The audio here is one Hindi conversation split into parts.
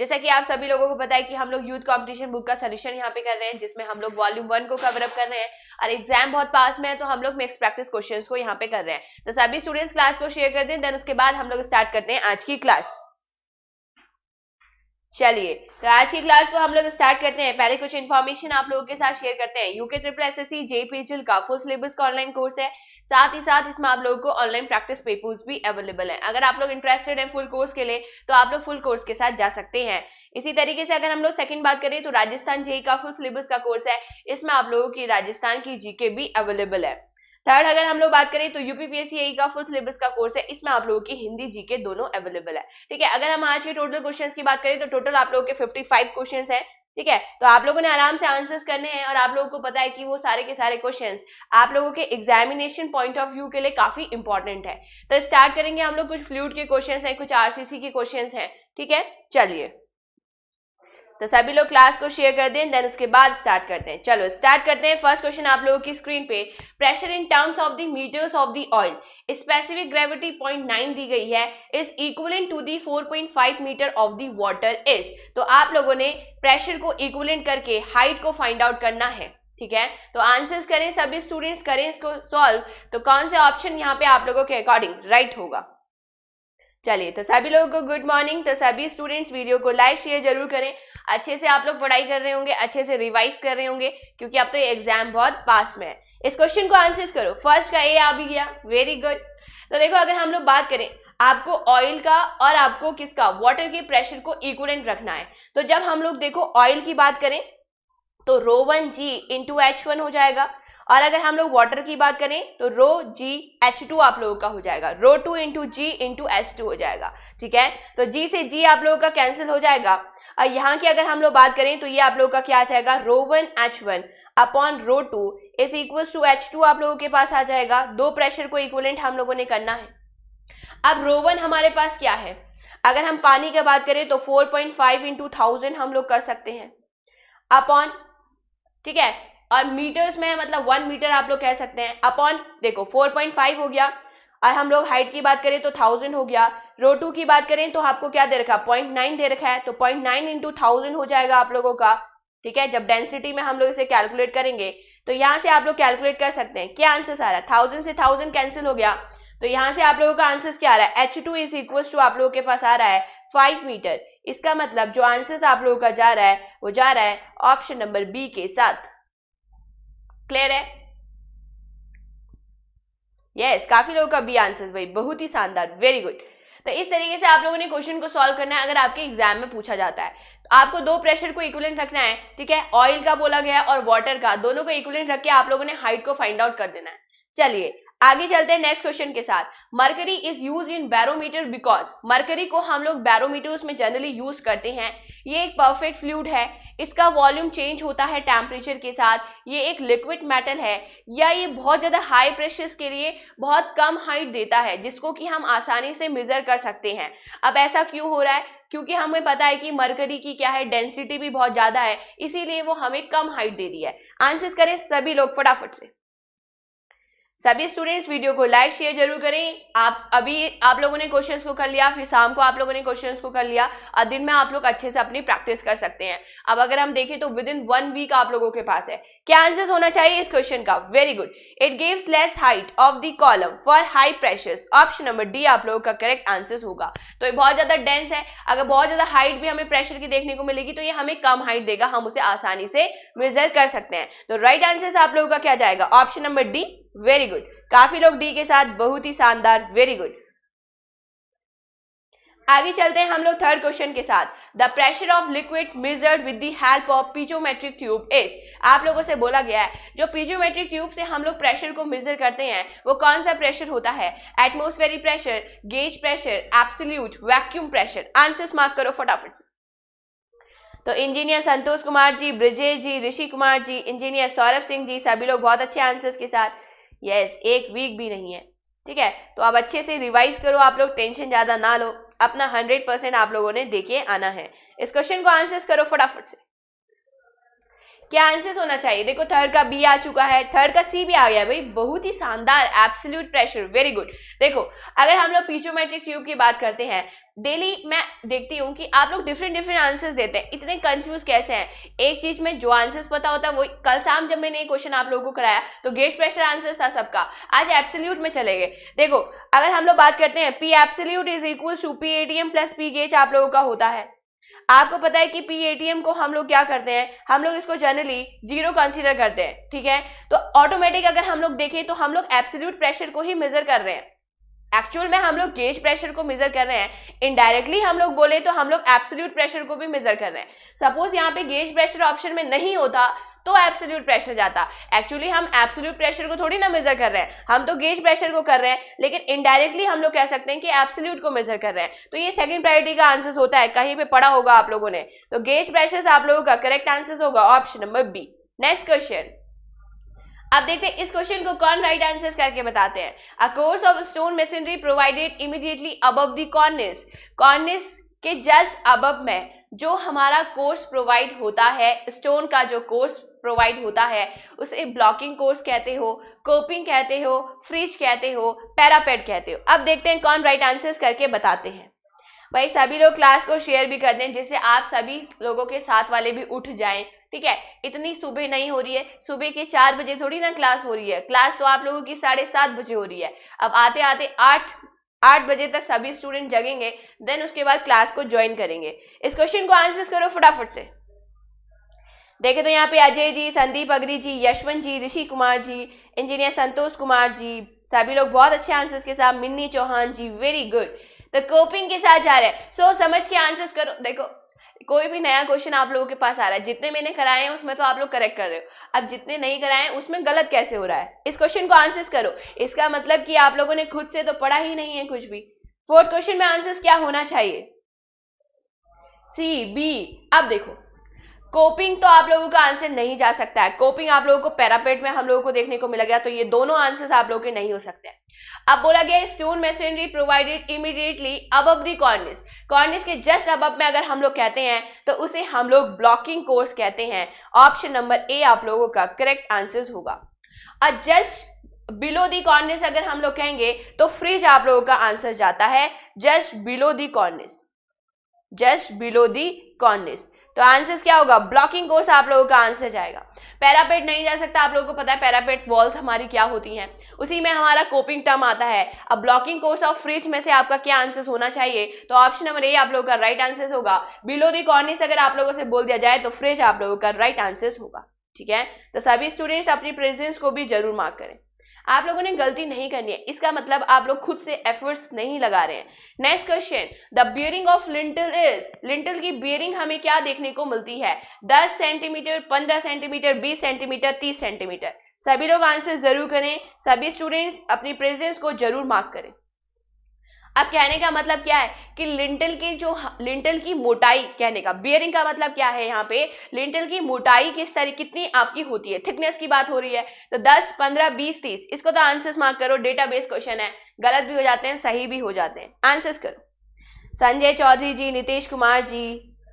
जैसा कि आप सभी लोगों को पता है कि हम लोग यूथ कंपटीशन बुक का सोल्यूशन यहाँ पे कर रहे हैं जिसमें हम लोग वॉल्यूम वन को कवर अप कर रहे हैं और एग्जाम बहुत पास में है तो हम लोग मिक्स प्रैक्टिस क्वेश्चन को यहाँ पे कर रहे हैं तो सभी स्टूडेंट्स क्लास को शेयर कर दें देन उसके बाद हम लोग स्टार्ट करते हैं आज की क्लास चलिए तो आज की क्लास को हम लोग स्टार्ट करते हैं पहले कुछ इन्फॉर्मेशन आप लोगों के साथ शेयर करते हैं UK triple S S C JPHL का फुल सिलेबस का ऑनलाइन कोर्स है साथ ही साथ इसमें आप लोगों को ऑनलाइन प्रैक्टिस पेपर्स भी अवेलेबल हैं अगर आप लोग इंटरेस्टेड हैं फुल कोर्स के लिए तो आप लोग फुल कोर्स के साथ जा सकते हैं इसी तरीके से अगर हम लोग सेकंड बात करें तो राजस्थान जेई e e का फुल सिलेबस का कोर्स है इसमें आप लोगों की राजस्थान की जीके भी अवेलेबल है थर्ड अगर हम लोग बात करें तो यूपीपीएससी e का फुल सिलेबस का कोर्स है इसमें आप लोगों की हिंदी जी के दोनों अवेलेबल है ठीक है अगर हम आज के टोटल क्वेश्चंस की बात करें तो टोटल आप लोगों के 55 क्वेश्चंस हैं ठीक है तो आप लोगों ने आराम से आंसर्स करने हैं और आप लोगों को पता है कि वो सारे के सारे क्वेश्चन आप लोगों के एग्जामिनेशन पॉइंट ऑफ व्यू के लिए काफी इंपॉर्टेंट है तो स्टार्ट करेंगे हम लोग कुछ फ्लूड के क्वेश्चन हैं कुछ आरसीसी के क्वेश्चन हैं ठीक है चलिए तो सभी लोग क्लास को शेयर कर दें देन उसके बाद स्टार्ट करते हैं चलो स्टार्ट करते हैं फर्स्ट क्वेश्चन आप लोगों की स्क्रीन पे pressure in terms of the meters of the oil specific gravity nine दी गई है is equivalent to the five meter of the water is तो आप लोगों ने प्रेशर को इक्वलेंट करके हाइट को फाइंड आउट करना है ठीक है तो आंसर्स करें सभी स्टूडेंट्स करें इसको सॉल्व तो कौन से ऑप्शन यहाँ पे आप लोगों के अकॉर्डिंग राइट होगा चलिए तो सभी लोगों को गुड मॉर्निंग तो सभी स्टूडेंट्स वीडियो को लाइक शेयर जरूर करें अच्छे से आप लोग पढ़ाई कर रहे होंगे अच्छे से रिवाइज कर रहे होंगे क्योंकि आप तो ये एग्जाम बहुत पास में है इस क्वेश्चन को आंसर करो फर्स्ट का ए आ भी गया वेरी गुड तो देखो अगर हम लोग बात करें आपको ऑयल का और आपको किसका वाटर के प्रेशर को इक्वलेंट रखना है तो जब हम लोग देखो ऑयल की बात करें तो rho one g into h one हो जाएगा और अगर हम लोग वाटर की बात करें तो रो जी एच टू आप लोगों का हो जाएगा rho two into g into h two हो जाएगा ठीक है तो जी से जी आप लोगों का कैंसिल हो जाएगा यहाँ की अगर हम लोग बात करें तो ये आप लोगों का क्या आ जाएगा rho one h one upon rho two is equal to h two आप लोगों के पास आ जाएगा दो प्रेशर को इक्वलेंट हम लोगों ने करना है अब रोवन हमारे पास क्या है अगर हम पानी की बात करें तो four point five into thousand हम लोग कर सकते हैं अपॉन ठीक है और मीटर्स में मतलब वन मीटर आप लोग कह सकते हैं अपॉन देखो फोर पॉइंट फाइव हो गया और हम लोग हाइट की बात करें तो थाउजेंड हो गया रो टू की बात करें तो आपको क्या दे रखा है पॉइंट नाइन दे रखा है तो पॉइंट नाइन इंटू थाउजेंड हो जाएगा आप लोगों का ठीक है जब डेंसिटी में हम लोग इसे कैलकुलेट करेंगे तो यहाँ से आप लोग कैलकुलेट कर सकते हैं क्या आंसर आ रहा है थाउजेंड से थाउजेंड कैंसिल हो गया तो यहाँ से आप लोगों का आंसर क्या आ रहा है h two is equal to आप लोगों के पास आ रहा है फाइव मीटर इसका मतलब जो आंसर आप लोगों का जा रहा है वो जा रहा है ऑप्शन नंबर बी के साथ क्लियर है यस yes, काफी लोगों का बी आंसर भाई बहुत ही शानदार वेरी गुड तो इस तरीके से आप लोगों ने क्वेश्चन को सॉल्व करना है अगर आपके एग्जाम में पूछा जाता है तो आपको दो प्रेशर को इक्वलेंट रखना है ठीक है ऑयल का बोला गया और वाटर का दोनों को इक्वलेंट रख के आप लोगों ने हाइट को फाइंड आउट कर देना है चलिए आगे चलते हैं नेक्स्ट क्वेश्चन के साथ mercury is use in barometer because mercury को हम लोग बैरोमीटर्स में जनरली यूज करते हैं ये एक परफेक्ट फ्लूड है इसका वॉल्यूम चेंज होता है टेम्परेचर के साथ ये एक लिक्विड मेटल है या ये बहुत ज़्यादा हाई प्रेशर्स के लिए बहुत कम हाइट देता है जिसको कि हम आसानी से मेज़र कर सकते हैं अब ऐसा क्यों हो रहा है क्योंकि हमें पता है कि मरकरी की क्या है डेंसिटी भी बहुत ज़्यादा है इसीलिए वो हमें कम हाइट दे रही है आंसर्स करें सभी लोग फटाफट से सभी स्टूडेंट्स वीडियो को लाइक शेयर जरूर करें आप अभी आप लोगों ने क्वेश्चंस को कर लिया फिर शाम को आप लोगों ने क्वेश्चंस को कर लिया और दिन में आप लोग अच्छे से अपनी प्रैक्टिस कर सकते हैं अब अगर हम देखें तो विद इन वन वीक आप लोगों के पास है क्या आंसर होना चाहिए इस क्वेश्चन का very good it gives less height of the column for high pressures option number D आप लोगों का करेक्ट आंसर होगा तो ये बहुत ज्यादा डेंस है अगर बहुत ज्यादा हाइट भी हमें प्रेशर की देखने को मिलेगी तो ये हमें कम हाइट देगा हम उसे आसानी से मेजर कर सकते हैं तो राइट right आंसर आप लोगों का क्या जाएगा option number D very good काफी लोग डी के साथ बहुत ही शानदार वेरी गुड आगे चलते हैं हम लोग थर्ड क्वेश्चन के साथ the pressure of liquid measured with the help of piezometric tube is आप लोगों से बोला गया है जो पीजोमेट्रिक ट्यूब से हम लोग प्रेशर को मेजर करते हैं वो कौन सा प्रेशर होता है atmospheric pressure gauge pressure absolute vacuum pressure answers mark करो फटाफट से तो इंजीनियर संतोष कुमार जी ब्रिजेश जी ऋषि कुमार जी इंजीनियर सौरभ सिंह जी सभी लोग बहुत अच्छे आंसर्स के साथ यस एक वीक भी नहीं है ठीक है तो अब अच्छे से रिवाइज करो आप लोग टेंशन ज़्यादा ना लो अपना हंड्रेड परसेंट आप लोगों ने देखे आना है इस क्वेश्चन को आंसर्स करो फटाफट से क्या आंसर्स होना चाहिए देखो थर्ड का बी आ चुका है थर्ड का सी भी आ गया भाई बहुत ही शानदार एब्सोल्यूट प्रेशर वेरी गुड देखो अगर हम लोग पीचोमेट्रिक ट्यूब की बात करते हैं डेली मैं देखती हूँ कि आप लोग डिफरेंट डिफरेंट आंसर्स देते हैं इतने कंफ्यूज कैसे हैं एक चीज में जो आंसर्स पता होता है वो कल शाम जब मैंने ये क्वेश्चन आप लोगों को कराया तो गेज प्रेशर आंसर था सबका आज एप्सल्यूट में चले गए देखो अगर हम लोग बात करते हैं P absolute is equal to P M plus P gauge आप लोगों का होता है आपको पता है कि पी एम को हम लोग क्या करते हैं हम लोग इसको जनरली जीरो कंसिडर करते हैं ठीक है तो ऑटोमेटिक अगर हम लोग देखें तो हम लोग एप्सल्यूट प्रेशर को ही मेजर कर रहे हैं एक्चुअल में हम लोग गेज प्रेशर को मेजर कर रहे हैं इनडायरेक्टली हम लोग बोले तो हम लोग एब्सोल्यूट प्रेशर को भी मेजर कर रहे हैं सपोज यहाँ पे गेज प्रेशर ऑप्शन में नहीं होता तो एब्सोल्यूट प्रेशर जाता एक्चुअली हम एब्सोल्यूट प्रेशर को थोड़ी ना मेजर कर रहे हैं हम तो गेज प्रेशर को कर रहे हैं लेकिन इनडायरेक्टली हम लोग कह सकते हैं कि एब्सोल्यूट को मेजर कर रहे हैं तो ये सेकंड प्रायोरिटी का आंसर होता है कहीं पे पढ़ा होगा आप लोगों ने तो गेज प्रेशर आप लोगों का करेक्ट आंसर होगा option number B next question अब देखते हैं इस क्वेश्चन को कौन राइट आंसर करके बताते हैं a course of stone masonry provided immediately above the cornice cornice के जस्ट अबव में जो हमारा कोर्स प्रोवाइड होता है स्टोन का जो कोर्स प्रोवाइड होता है उसे ब्लॉकिंग कोर्स कहते हो कोपिंग कहते हो फ्रिज कहते हो पैरापेड कहते हो अब देखते हैं कौन राइट आंसर्स करके बताते हैं भाई सभी लोग क्लास को शेयर भी कर दें जिससे आप सभी लोगों के साथ वाले भी उठ जाएं ठीक है इतनी सुबह नहीं हो रही है सुबह के चार बजे थोड़ी ना क्लास हो रही है क्लास तो आप लोगों की साढ़े सात बजे हो रही है अब आते आते आठ आठ बजे तक सभी स्टूडेंट जगेंगे देन उसके बाद क्लास को ज्वाइन करेंगे इस क्वेश्चन को आंसर करो फटाफट से देखे तो यहाँ पे अजय जी संदीप अग्री जी यशवंत जी ऋषि कुमार जी इंजीनियर संतोष कुमार जी सभी लोग बहुत अच्छे आंसर्स के साथ मिन्नी चौहान जी वेरी गुड तो कोपिंग के साथ जा रहे हैं सो so, समझ के आंसर्स करो देखो कोई भी नया क्वेश्चन आप लोगों के पास आ रहा है जितने मैंने कराए हैं उसमें तो आप लोग करेक्ट कर रहे हो अब जितने नहीं कराए हैं उसमें गलत कैसे हो रहा है इस क्वेश्चन को आंसर्स करो इसका मतलब कि आप लोगों ने खुद से तो पढ़ा ही नहीं है कुछ भी फोर्थ क्वेश्चन में आंसर्स क्या होना चाहिए सी बी अब देखो कोपिंग तो आप लोगों का आंसर नहीं जा सकता है कोपिंग आप लोगों को पैरापेट में हम लोगों को देखने को मिला गया तो ये दोनों आंसर्स आप लोगों के नहीं हो सकते हैं अब बोला गया स्टोन मशीनरी प्रोवाइडेड इमीडिएटली अब दी कॉर्निस कॉर्निस के जस्ट अब में अगर हम लोग कहते हैं तो उसे हम लोग ब्लॉकिंग कोर्स कहते हैं ऑप्शन नंबर ए आप लोगों का करेक्ट आंसर होगा और जस्ट बिलो दी कॉर्निस अगर हम लोग कहेंगे तो फ्रिज आप लोगों का आंसर जाता है just below the cornice just below the cornice तो आंसर क्या होगा ब्लॉकिंग कोर्स आप लोगों का आंसर जाएगा पैरापेट नहीं जा सकता आप लोगों को पता है पैरापेट वॉल्स हमारी क्या होती हैं उसी में हमारा कोपिंग टर्म आता है अब ब्लॉकिंग कोर्स ऑफ फ्रिज में से आपका क्या आंसर होना चाहिए तो ऑप्शन नंबर ए आप लोगों का राइट आंसर होगा बिलो दी कॉर्निस अगर आप लोगों से बोल दिया जाए तो फ्रिज आप लोगों का राइट आंसर होगा ठीक है तो सभी स्टूडेंट्स अपनी प्रेजेंस को भी जरूर मार्क करें आप लोगों ने गलती नहीं करनी है इसका मतलब आप लोग खुद से एफर्ट्स नहीं लगा रहे हैं next question the bearing of lintel is lintel की बियरिंग हमें क्या देखने को मिलती है दस सेंटीमीटर पंद्रह सेंटीमीटर बीस सेंटीमीटर तीस सेंटीमीटर सभी लोग आंसर जरूर करें सभी स्टूडेंट्स अपनी प्रेजेंस को जरूर मार्क करें अब कहने का मतलब क्या है कि लिंटल की जो लिंटल की मोटाई कहने का बियरिंग का मतलब क्या है यहाँ पे लिंटल की मोटाई किस तरह कितनी आपकी होती है थिकनेस की बात हो रही है तो 10, 15, 20, 30 इसको तो आंसर्स मार्क करो डेटाबेस क्वेश्चन है गलत भी हो जाते हैं सही भी हो जाते हैं आंसर्स करो संजय चौधरी जी नितेश कुमार जी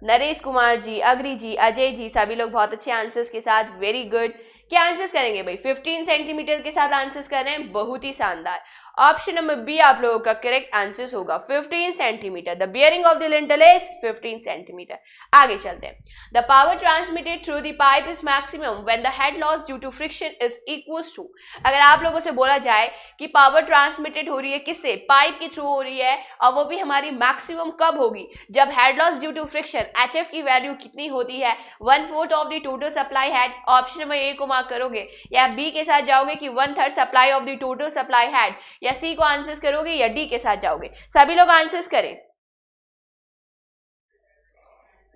नरेश कुमार जी अग्री जी अजय जी सभी लोग बहुत अच्छे आंसर्स के साथ वेरी गुड क्या आंसर्स करेंगे भाई 15 सेंटीमीटर के साथ आंसर्स कर रहे हैं बहुत ही शानदार ऑप्शन नंबर बी आप लोगों का करेक्ट आंसर होगा 15 centimeter the bearing of the lintel is 15 centimeter आगे चलते हैं the power transmitted through the pipe is maximum when the head loss due to friction is equals to अगर आप लोगों से बोला जाए कि पावर ट्रांसमिटेड हो रही है किससे पाइप के थ्रू हो रही है और वो भी हमारी मैक्सिमम कब होगी जब head loss due to friction h की वैल्यू कितनी होती है one fourth of the total supply head option number A को मार्क करोगे या बी के साथ जाओगे कि one third supply of the total supply head या सी को आंसर्स करोगे या डी के साथ जाओगे सभी लोग आंसर्स करें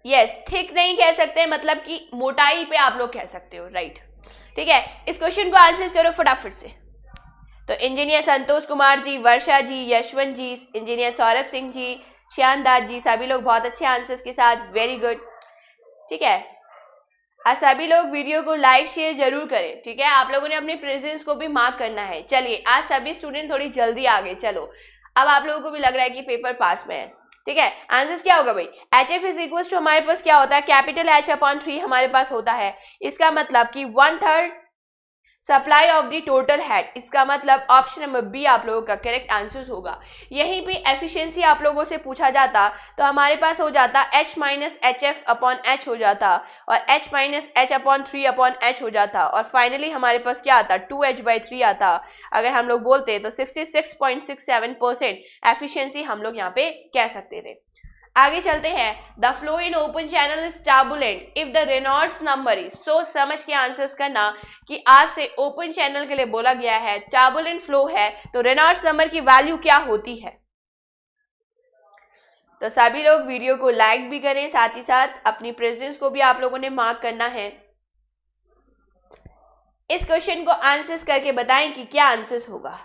यस yes, थिक नहीं कह सकते मतलब कि मोटाई पे आप लोग कह सकते हो राइट right. ठीक है इस क्वेश्चन को आंसर्स करो फटाफट से तो इंजीनियर संतोष कुमार जी वर्षा जी यशवंत जी इंजीनियर सौरभ सिंह जी श्यान दास जी सभी लोग बहुत अच्छे आंसर्स के साथ वेरी गुड ठीक है हाँ सभी लोग वीडियो को लाइक शेयर जरूर करें ठीक है आप लोगों ने अपने प्रेजेंस को भी मार्क करना है चलिए आज सभी स्टूडेंट थोड़ी जल्दी आ गए चलो अब आप लोगों को भी लग रहा है कि पेपर पास में है ठीक है आंसर क्या होगा भाई H F is equal to हमारे पास क्या होता है कैपिटल एच अपॉन थ्री हमारे पास होता है इसका मतलब कि one third supply of the total head इसका मतलब ऑप्शन नंबर बी आप लोगों का करेक्ट आंसर होगा यहीं पे एफिशिएंसी आप लोगों से पूछा जाता तो हमारे पास हो जाता H minus H F upon H हो जाता और H minus H upon three upon H हो जाता और फाइनली हमारे पास क्या आता टू एच बाई थ्री आता अगर हम लोग बोलते तो sixty six point six seven percent efficiency हम लोग यहाँ पे कह सकते थे आगे चलते हैं the flow in open channel is turbulent if the Reynolds number is सो समझ के आंसर्स करना कि आपसे ओपन चैनल के लिए बोला गया है टाबुलेंट फ्लो है तो रेनॉर्ड्स नंबर की वैल्यू क्या होती है तो सभी लोग वीडियो को लाइक भी करें साथ ही साथ अपनी प्रेजेंस को भी आप लोगों ने मार्क करना है इस क्वेश्चन को आंसर्स करके बताएं कि क्या आंसर्स होगा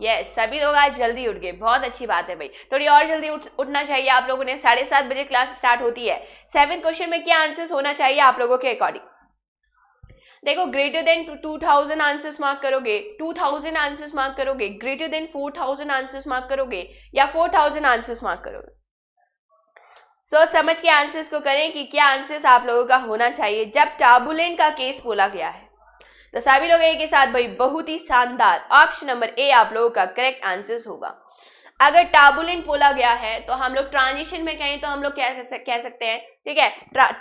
यस yes, सभी लोग आज जल्दी उठ गए बहुत अच्छी बात है भाई थोड़ी और जल्दी उठ उठना चाहिए आप लोगों ने साढ़े सात बजे क्लास स्टार्ट होती है सेवन क्वेश्चन में क्या आंसर्स होना चाहिए आप लोगों के अकॉर्डिंग देखो greater than two thousand answers mark करोगे टू थाउजेंड आंसर्स मार्क करोगे greater than four thousand answers mark करोगे या फोर थाउजेंड आंसर्स मार्क करोगे सो so, समझ के आंसर्स को करें कि क्या आंसर्स आप लोगों का होना चाहिए जब टाबुलेंट का केस बोला गया है तो सभी लोग एक के साथ भाई बहुत ही शानदार ऑप्शन नंबर ए आप लोगों का करेक्ट आंसर होगा अगर टाबुलेंट बोला गया है तो हम लोग ट्रांजिशन में कहें तो हम लोग क्या कह सकते हैं ठीक है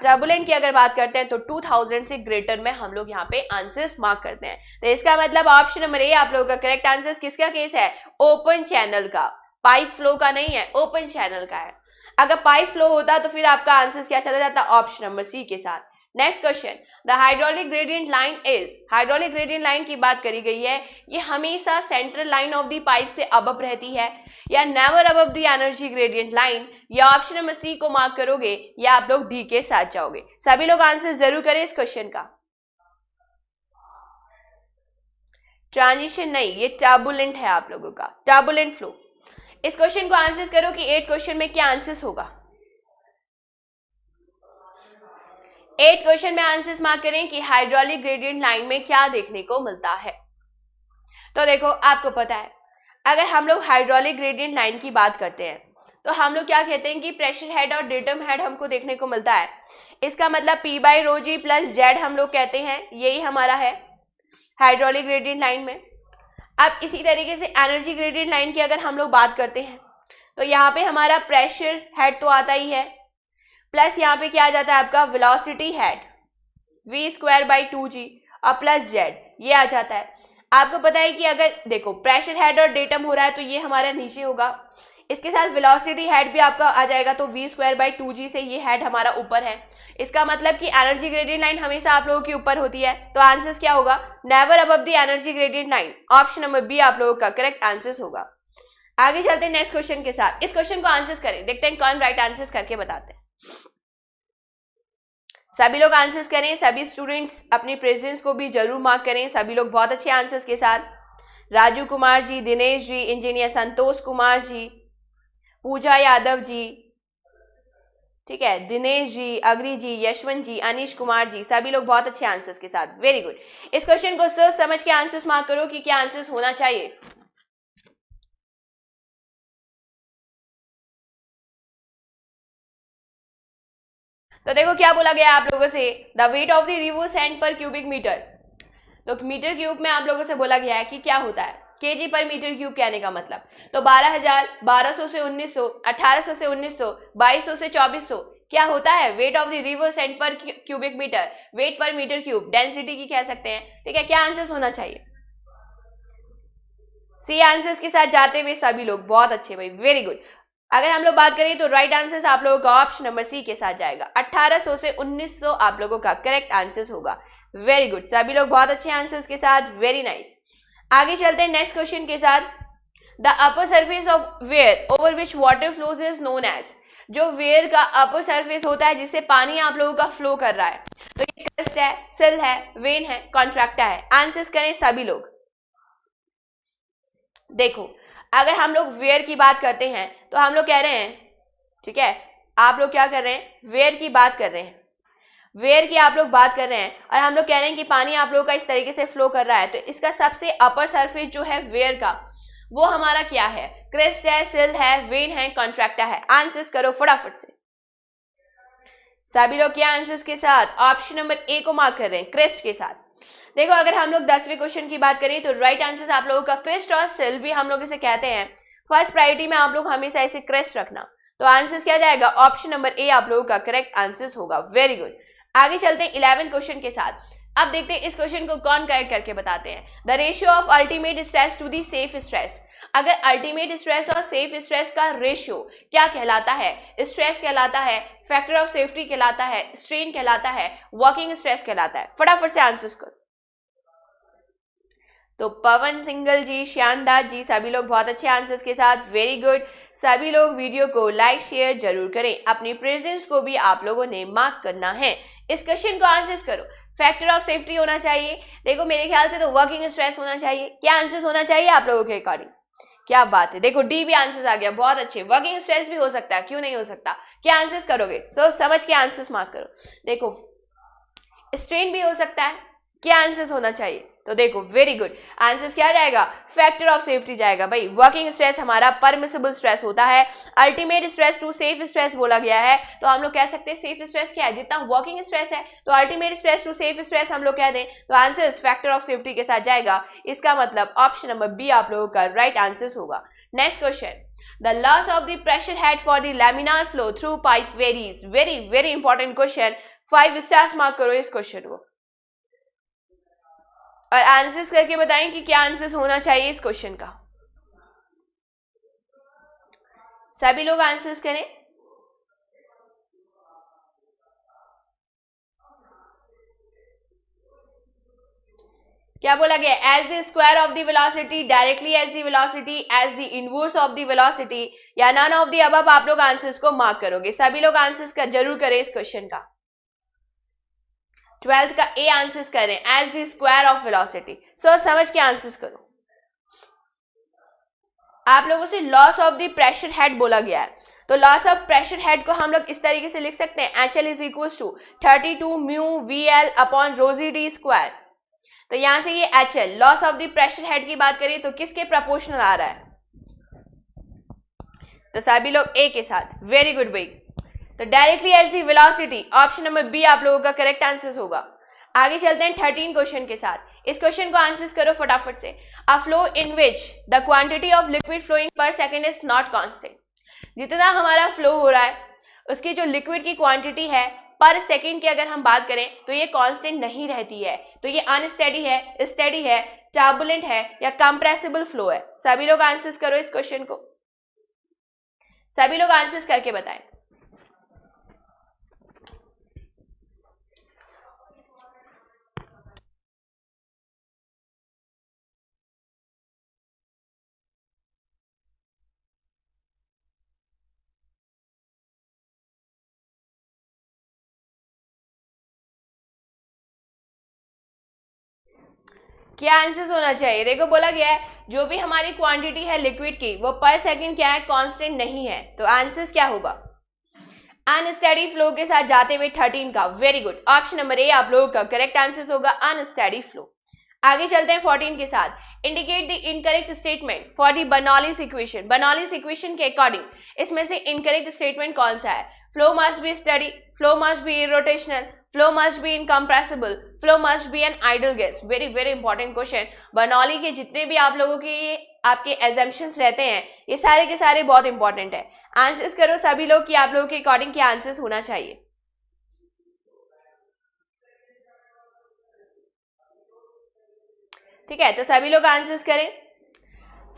ट्राबुलेंट की अगर बात करते हैं तो 2000 से ग्रेटर में हम लोग यहाँ पे आंसर्स मार्क करते हैं तो इसका मतलब ऑप्शन नंबर ए आप लोगों का करेक्ट आंसर किसका केस है ओपन चैनल का पाइप फ्लो का नहीं है ओपन चैनल का है अगर पाइप फ्लो होता तो फिर आपका आंसर क्या चला जाता ऑप्शन नंबर सी के साथ next question the hydraulic gradient line is hydraulic gradient line की बात करी गई है ये हमेशा central line of the pipe से अब रहती है या never above the energy gradient line या ऑप्शन नंबर सी को मार्क करोगे या आप लोग डी के साथ जाओगे सभी लोग आंसर जरूर करें इस क्वेश्चन का ट्रांजिशन नहीं ये टर्बुलेंट है आप लोगों का टर्बुलेंट फ्लो इस क्वेश्चन को आंसर करो कि एट क्वेश्चन में क्या आंसर होगा एट क्वेश्चन में आंसर्स मार्क करें कि हाइड्रोलिक ग्रेडियंट लाइन में क्या देखने को मिलता है तो देखो आपको पता है अगर हम लोग हाइड्रोलिक ग्रेडियंट लाइन की बात करते हैं तो हम लोग क्या कहते हैं कि प्रेशर हेड और डेटम हेड हमको देखने को मिलता है इसका मतलब P by rho G plus Z हम लोग कहते हैं यही हमारा है हाइड्रोलिक ग्रेडियंट लाइन में अब इसी तरीके से एनर्जी ग्रेडियंट लाइन की अगर हम लोग बात करते हैं तो यहाँ पे हमारा प्रेशर हेड तो आता ही है प्लस यहाँ पे क्या आ जाता है आपका velocity head V square by two G और प्लस जेड ये आ जाता है आपको पता है कि अगर देखो प्रेशर हेड और डेटम हो रहा है तो ये हमारा नीचे होगा इसके साथ वेलोसिटी हेड भी आपका आ जाएगा तो V square by two G से ये हेड हमारा ऊपर है इसका मतलब कि एनर्जी ग्रेडियंट लाइन हमेशा आप लोगों के ऊपर होती है तो आंसर क्या होगा never above the energy gradient line option number B आप लोगों का करेक्ट आंसर होगा आगे चलते हैं नेक्स्ट क्वेश्चन के साथ इस क्वेश्चन को आंसर्स करें देखते हैं कौन राइट आंसर्स करके बताते हैं सभी लोग आंसर्स करें सभी स्टूडेंट्स अपनी प्रेजेंस को भी जरूर मार्क करें सभी लोग बहुत अच्छे आंसर्स के साथ राजू कुमार जी दिनेश जी इंजीनियर संतोष कुमार जी पूजा यादव जी ठीक है दिनेश जी अग्री जी यशवंत जी अनिश कुमार जी सभी लोग बहुत अच्छे आंसर्स के साथ वेरी गुड इस क्वेश्चन को सोच समझ के आंसर्स मार्क करो कि क्या आंसर्स होना चाहिए तो देखो क्या बोला गया आप लोगों से the weight of the river sand per cubic metre तो मीटर क्यूब में आप लोगों से बोला गया है कि क्या होता है के जी पर मीटर क्यूब कहने का मतलब तो बारह हजार बारह सौ से उन्नीस सौ अठारह सौ से उन्नीस सौ बाईस सौ से चौबीस सौ क्या होता है weight of the river sand per cubic metre weight per metre cube density की कह सकते हैं ठीक है क्या आंसर्स होना चाहिए सी आंसर्स के साथ जाते हुए सभी लोग बहुत अच्छे भाई वेरी गुड अगर हम लोग बात करें तो राइट आंसर आप लोगों का ऑप्शन नंबर सी के साथ जाएगा 1800 से 1900 आप लोगों का करेक्ट आंसर होगा वेरी गुड सभी लोग बहुत अच्छे आंसर्स के साथ वेरी नाइस nice. आगे चलते हैं नेक्स्ट क्वेश्चन के साथ the upper surface of weir over which water flows is known as जो वेयर का अपर सर्फेस होता है जिससे पानी आप लोगों का फ्लो कर रहा है तो ये क्रस्ट है सिल है वेन है कॉन्ट्रैक्टा है आंसर्स करें सभी लोग देखो अगर हम लोग वेयर की बात करते हैं तो हम लोग कह रहे हैं ठीक है आप लोग क्या कर रहे हैं वेयर की बात कर रहे हैं वेयर की आप लोग बात कर रहे हैं और हम लोग कह रहे हैं कि पानी आप लोगों का इस तरीके से फ्लो कर रहा है तो इसका सबसे अपर सरफेस जो है वेयर का वो हमारा क्या है क्रिस्ट है सिल है वेन है कॉन्ट्रैक्टर है आंसर्स करो फटाफट से सभी लोग क्या आंसर्स के साथ ऑप्शन नंबर ए को मार्क कर रहे हैं क्रिस्ट के साथ देखो अगर हम लोग दसवें क्वेश्चन की बात करें तो राइट आंसर आप लोगों का क्रिस्ट और सेल भी हम लोग इसे कहते हैं फर्स्ट प्रायोरिटी में आप लोग हमेशा इसे क्रिस्ट रखना तो आंसर क्या जाएगा ऑप्शन नंबर ए आप लोगों का करेक्ट आंसर होगा वेरी गुड आगे चलते हैं इलेवन क्वेश्चन के साथ अब देखते हैं इस क्वेश्चन को कौन करेक्ट करके बताते हैं the ratio of ultimate stress to the safe stress अगर अल्टीमेट स्ट्रेस और सेफ स्ट्रेस का रेशियो क्या कहलाता है स्ट्रेस कहलाता है फैक्टर ऑफ सेफ्टी कहलाता है स्ट्रेन कहलाता है वॉकिंग स्ट्रेस कहलाता है फटाफट से आंसर करो तो पवन सिंगल जी शानदार जी सभी लोग बहुत अच्छे आंसर्स के साथ वेरी गुड सभी लोग वीडियो को लाइक शेयर जरूर करें अपनी प्रेजेंस को भी आप लोगों ने मार्क करना है इस क्वेश्चन को आंसर्स करो फैक्टर ऑफ सेफ्टी होना चाहिए देखो मेरे ख्याल से तो वर्किंग स्ट्रेस होना चाहिए क्या आंसर्स होना चाहिए आप लोगों के अकॉर्डिंग क्या बात है देखो डी भी आंसर्स आ गया बहुत अच्छे वर्किंग स्ट्रेस भी हो सकता है क्यों नहीं हो सकता क्या आंसर्स करोगे सो so, समझ के आंसर्स मार्क करो देखो स्ट्रेन भी हो सकता है क्या आंसर्स होना चाहिए तो देखो वेरी गुड आंसर क्या जाएगा फैक्टर ऑफ सेफ्टी जाएगा भाई वर्किंग स्ट्रेस हमारा परमिसेबल स्ट्रेस होता है ultimate stress to safe stress बोला गया है तो हम लोग कह सकते हैं सेफ स्ट्रेस क्या है जितना वर्किंग स्ट्रेस है तो ultimate stress to safe stress हम लोग कह दें तो आंसर फैक्टर ऑफ सेफ्टी के साथ जाएगा इसका मतलब ऑप्शन नंबर बी आप लोगों का राइट right आंसर होगा next question The loss of the pressure head for the laminar flow through pipe varies. Very very important question. Five stars mark करो इस question को. और आंसर्स करके बताएं कि क्या आंसर्स होना चाहिए इस क्वेश्चन का सभी लोग आंसर्स करें क्या बोला गया as the square of the velocity directly as the velocity as the inverse of the velocity या नन ऑफ द अब आप लोग आंसर्स को मार्क करोगे सभी लोग आंसर्स का जरूर करें इस क्वेश्चन का ट्वेल्थ का ए आंसर करें as the square of velocity सो समझ के आंसर करो आप लोगों से loss of the pressure head बोला गया है तो लॉस ऑफ प्रेशर हेड को हम लोग इस तरीके से लिख सकते हैं H L is equal to thirty two mu V L upon रोजी डी स्क्वायर तो यहां से ये H L loss of the pressure head की बात करें तो किसके प्रपोर्शनल आ रहा है तो सभी लोग ए के साथ वेरी गुड भाई तो directly as the velocity option number B आप लोगों का करेक्ट आंसर होगा आगे चलते हैं थर्टीन क्वेश्चन के साथ इस क्वेश्चन को आंसर करो फटाफट से a flow in which the quantity of liquid flowing per second is not constant जितना हमारा फ्लो हो रहा है उसकी जो लिक्विड की क्वांटिटी है पर सेकेंड की अगर हम बात करें तो ये कांस्टेंट नहीं रहती है तो ये अनस्टेडी है स्टेडी है टर्बुलेंट है या कंप्रेसिबल फ्लो है सभी लोग आंसर्स करो इस क्वेश्चन को सभी लोग आंसर्स करके बताएं क्या आंसर होना चाहिए देखो बोला गया है जो भी हमारी क्वांटिटी है लिक्विड की वो पर सेकंड क्या है कांस्टेंट नहीं है तो आंसर क्या होगा अनस्टडी फ्लो के साथ जाते हुए थर्टीन का very good option number A आप लोगों का करेक्ट आंसर होगा अनस्टडी फ्लो आगे चलते हैं फोर्टीन के साथ indicate the incorrect statement for the Bernoulli's equation Bernoulli's equation के अकॉर्डिंग इसमें से इनकरेक्ट स्टेटमेंट कौन सा है flow must be steady flow must be rotational flow must be incompressible flow must be an ideal gas very very important question Bernoulli के जितने भी आप लोगों के आपके एजम्पन्स रहते हैं ये सारे के सारे बहुत इंपॉर्टेंट है आंसर्स करो सभी लोग कि आप लोगों के अकॉर्डिंग क्या आंसर्स होना चाहिए ठीक है तो सभी लोग आंसर्स करें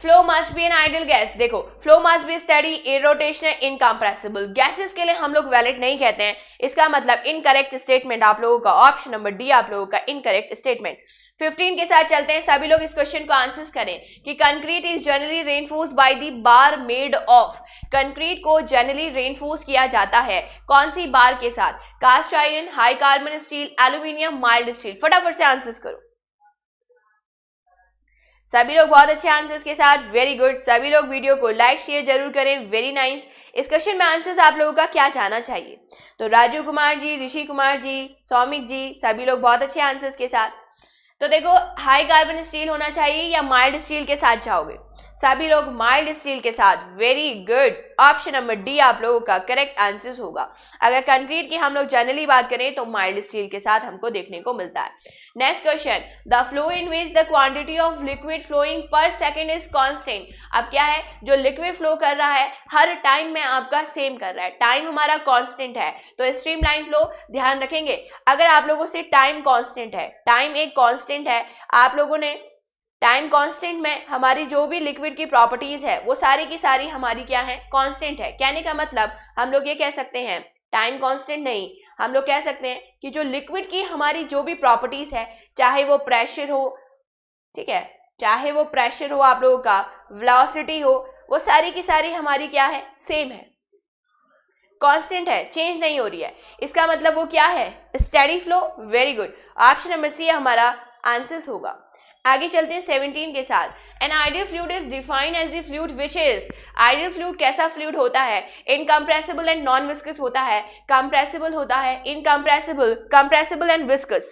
flow must be an ideal gas देखो flow must be steady irrotational incompressible gases के लिए हम लोग वैलिड नहीं कहते हैं इसका मतलब इनकरेक्ट स्टेटमेंट आप लोगों का ऑप्शन नंबर डी आप लोगों का इनकरेक्ट स्टेटमेंट 15 के साथ चलते हैं सभी लोग इस क्वेश्चन को आंसर करें कि concrete is generally reinforce by the bar made of concrete को जनरली रेनफोर्स किया जाता है कौन सी बार के साथ cast iron high carbon steel aluminium mild steel फटाफट से आंसर करो सभी लोग बहुत अच्छे आंसर्स के साथ वेरी गुड सभी लोग वीडियो को लाइक शेयर जरूर करें वेरी नाइस nice. इस क्वेश्चन में आंसर्स आप लोगों का क्या जाना चाहिए तो राजू कुमार जी ऋषि कुमार जी सौमिक जी सभी लोग बहुत अच्छे आंसर्स के साथ तो देखो हाई कार्बन स्टील होना चाहिए या माइल्ड स्टील के साथ जाओगे सभी लोग माइल्ड स्टील के साथ very good option number D आप लोगों का करेक्ट आंसर होगा अगर कंक्रीट की हम लोग जनरली बात करें तो माइल्ड स्टील के साथ हमको देखने को मिलता है next question the flow in which the quantity of liquid flowing per second is constant अब क्या है जो लिक्विड फ्लो कर रहा है हर टाइम में आपका सेम कर रहा है टाइम हमारा कॉन्स्टेंट है तो स्ट्रीम लाइन फ्लो ध्यान रखेंगे अगर आप लोगों से टाइम कॉन्स्टेंट है टाइम एक कॉन्स्टेंट है आप लोगों ने टाइम कांस्टेंट में हमारी जो भी लिक्विड की प्रॉपर्टीज है वो सारी की सारी हमारी क्या है कांस्टेंट है कहने का मतलब हम लोग ये कह सकते हैं टाइम कांस्टेंट नहीं हम लोग कह सकते हैं कि जो लिक्विड की हमारी जो भी प्रॉपर्टीज है चाहे वो प्रेशर हो ठीक है चाहे वो प्रेशर हो आप लोगों का वेलोसिटी हो वो सारी की सारी हमारी क्या है सेम है कांस्टेंट है चेंज नहीं हो रही है इसका मतलब वो क्या है steady flow very good option number C हमारा आंसर्स होगा आगे चलते हैं 17 के साथ an ideal fluid is defined as the fluid which is ideal fluid कैसा फ्लूड होता है इनकम्प्रेसिबल एंड नॉन विस्कस होता है कंप्रेसिबल होता है इनकम्प्रेसिबल कंप्रेसिबल एंड विस्कस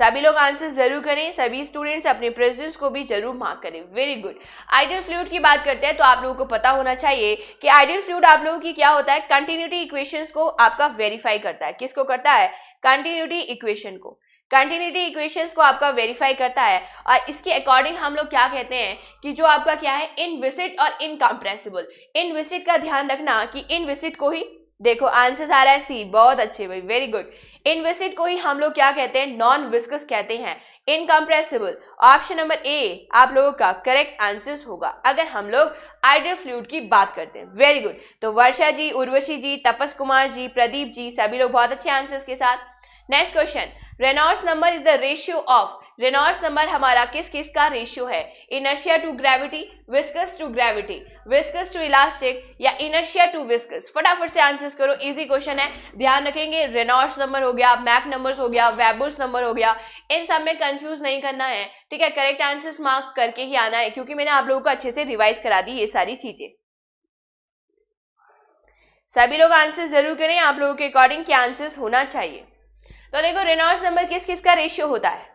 सभी लोग आंसर जरूर करें सभी स्टूडेंट्स अपने प्रेजेंस को भी जरूर मार्क करें वेरी गुड आइडियल फ्लूड की बात करते हैं तो आप लोगों को पता होना चाहिए कि आइडियल फ्लूड आप लोगों की क्या होता है कंटिन्यूटी इक्वेशंस को आपका वेरीफाई करता है किसको करता है कंटिन्यूटी इक्वेशन को कंटिन्यूटी इक्वेशंस को आपका वेरीफाई करता है और इसके अकॉर्डिंग हम लोग क्या कहते हैं कि जो आपका क्या है इन विसिट और इनकम्प्रेसिबल विसिट का ध्यान रखना कि विसिट को ही देखो आंसर आ रहा है सी बहुत अच्छे भाई वेरी गुड इनविसिट को ही हम लोग क्या कहते हैं नॉन विस्कस कहते हैं इनकम्प्रेसिबल ऑप्शन नंबर ए आप लोगों का करेक्ट आंसर होगा अगर हम लोग आइडल फ्लूड की बात करते हैं वेरी गुड तो वर्षा जी उर्वशी जी तपस कुमार जी प्रदीप जी सभी लोग बहुत अच्छे आंसर्स के साथ next question Reynolds number is the ratio of Reynolds number हमारा किस किस का रेशियो है inertia to gravity viscous to gravity viscous to elastic या इनर्शिया टू विस्कस फटाफट से आंसर्स करो इजी क्वेश्चन है ध्यान रखेंगे रेनॉर्स नंबर हो गया मैक नंबर हो गया वेबर्स नंबर हो गया इन सब में कंफ्यूज नहीं करना है ठीक है करेक्ट आंसर्स मार्क करके ही आना है क्योंकि मैंने आप लोगों को अच्छे से रिवाइज करा दी ये सारी चीजें सभी लोग आंसर जरूर करें आप लोगों के अकॉर्डिंग क्या आंसर्स होना चाहिए तो देखो रेनॉल्ड्स नंबर किस किस का रेशियो होता है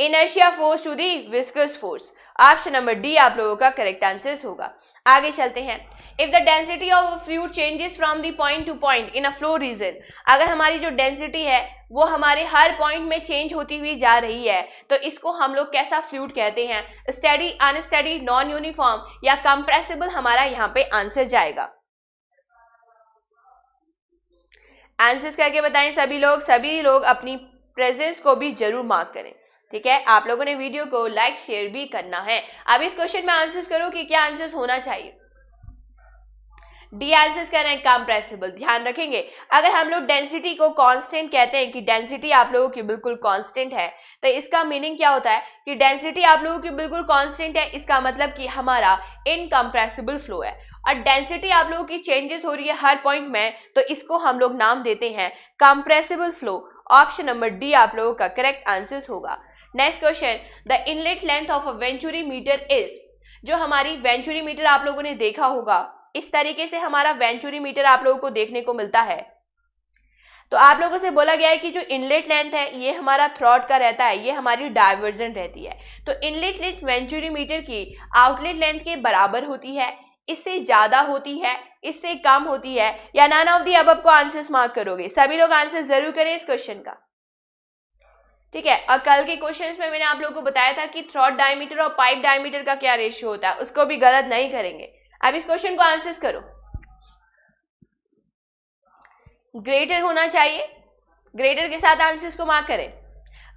inertia force to the viscous force option number D आप लोगों का करेक्ट आंसर होगा आगे चलते हैं if the density of a changes from the point to point in a flow region अगर हमारी जो डेंसिटी है वो हमारे हर पॉइंट में चेंज होती हुई जा रही है तो इसको हम लोग कैसा फ्लूड कहते हैं स्टडी अनस्टडी नॉन यूनिफॉर्म या कंप्रेसिबल हमारा यहाँ पे आंसर जाएगा आंसर्स करके बताएं सभी लोग सभी लोग अपनी प्रेजेंस को भी जरूर मार्क करें ठीक है आप लोगों ने वीडियो को लाइक शेयर भी करना है अब इस क्वेश्चन में आंसर्स करो कि क्या आंसर्स होना चाहिए डी आंसर्स कह रहे हैं कंप्रेसिबल ध्यान रखेंगे अगर हम लोग डेंसिटी को कांस्टेंट कहते हैं कि डेंसिटी आप लोगों की बिल्कुल कांस्टेंट है तो इसका मीनिंग क्या होता है कि डेंसिटी आप लोगों की बिल्कुल कांस्टेंट है इसका मतलब कि हमारा इनकम्प्रेसिबल फ्लो है और डेंसिटी आप लोगों की चेंजेस हो रही है हर पॉइंट में तो इसको हम लोग नाम देते हैं compressible flow option number D आप लोगों का करेक्ट आंसर होगा next question the inlet length of a venturi meter is जो हमारी वेंचुरी मीटर आप लोगों ने देखा होगा इस तरीके से हमारा वेंचुरी मीटर आप लोगों को देखने को मिलता है तो आप लोगों से बोला गया है कि जो इनलेट लेंथ है ये हमारा थ्रॉट का रहता है ये हमारी डाइवर्जन रहती है तो इनलेट लेंथ वेंचुरी मीटर की आउटलेट लेंथ के बराबर होती है इससे ज्यादा होती है इससे कम होती है या नन ऑफ दी अब आपको आंसर्स मार्क करोगे सभी लोग आंसर जरूर करें इस क्वेश्चन का ठीक है और कल के क्वेश्चन में मैंने आप लोगों को बताया था कि थ्रॉट डायमीटर और पाइप डायमीटर का क्या रेशियो होता है उसको भी गलत नहीं करेंगे अब इस क्वेश्चन को आंसर करो ग्रेटर होना चाहिए ग्रेटर के साथ आंसर्स को मार्क करें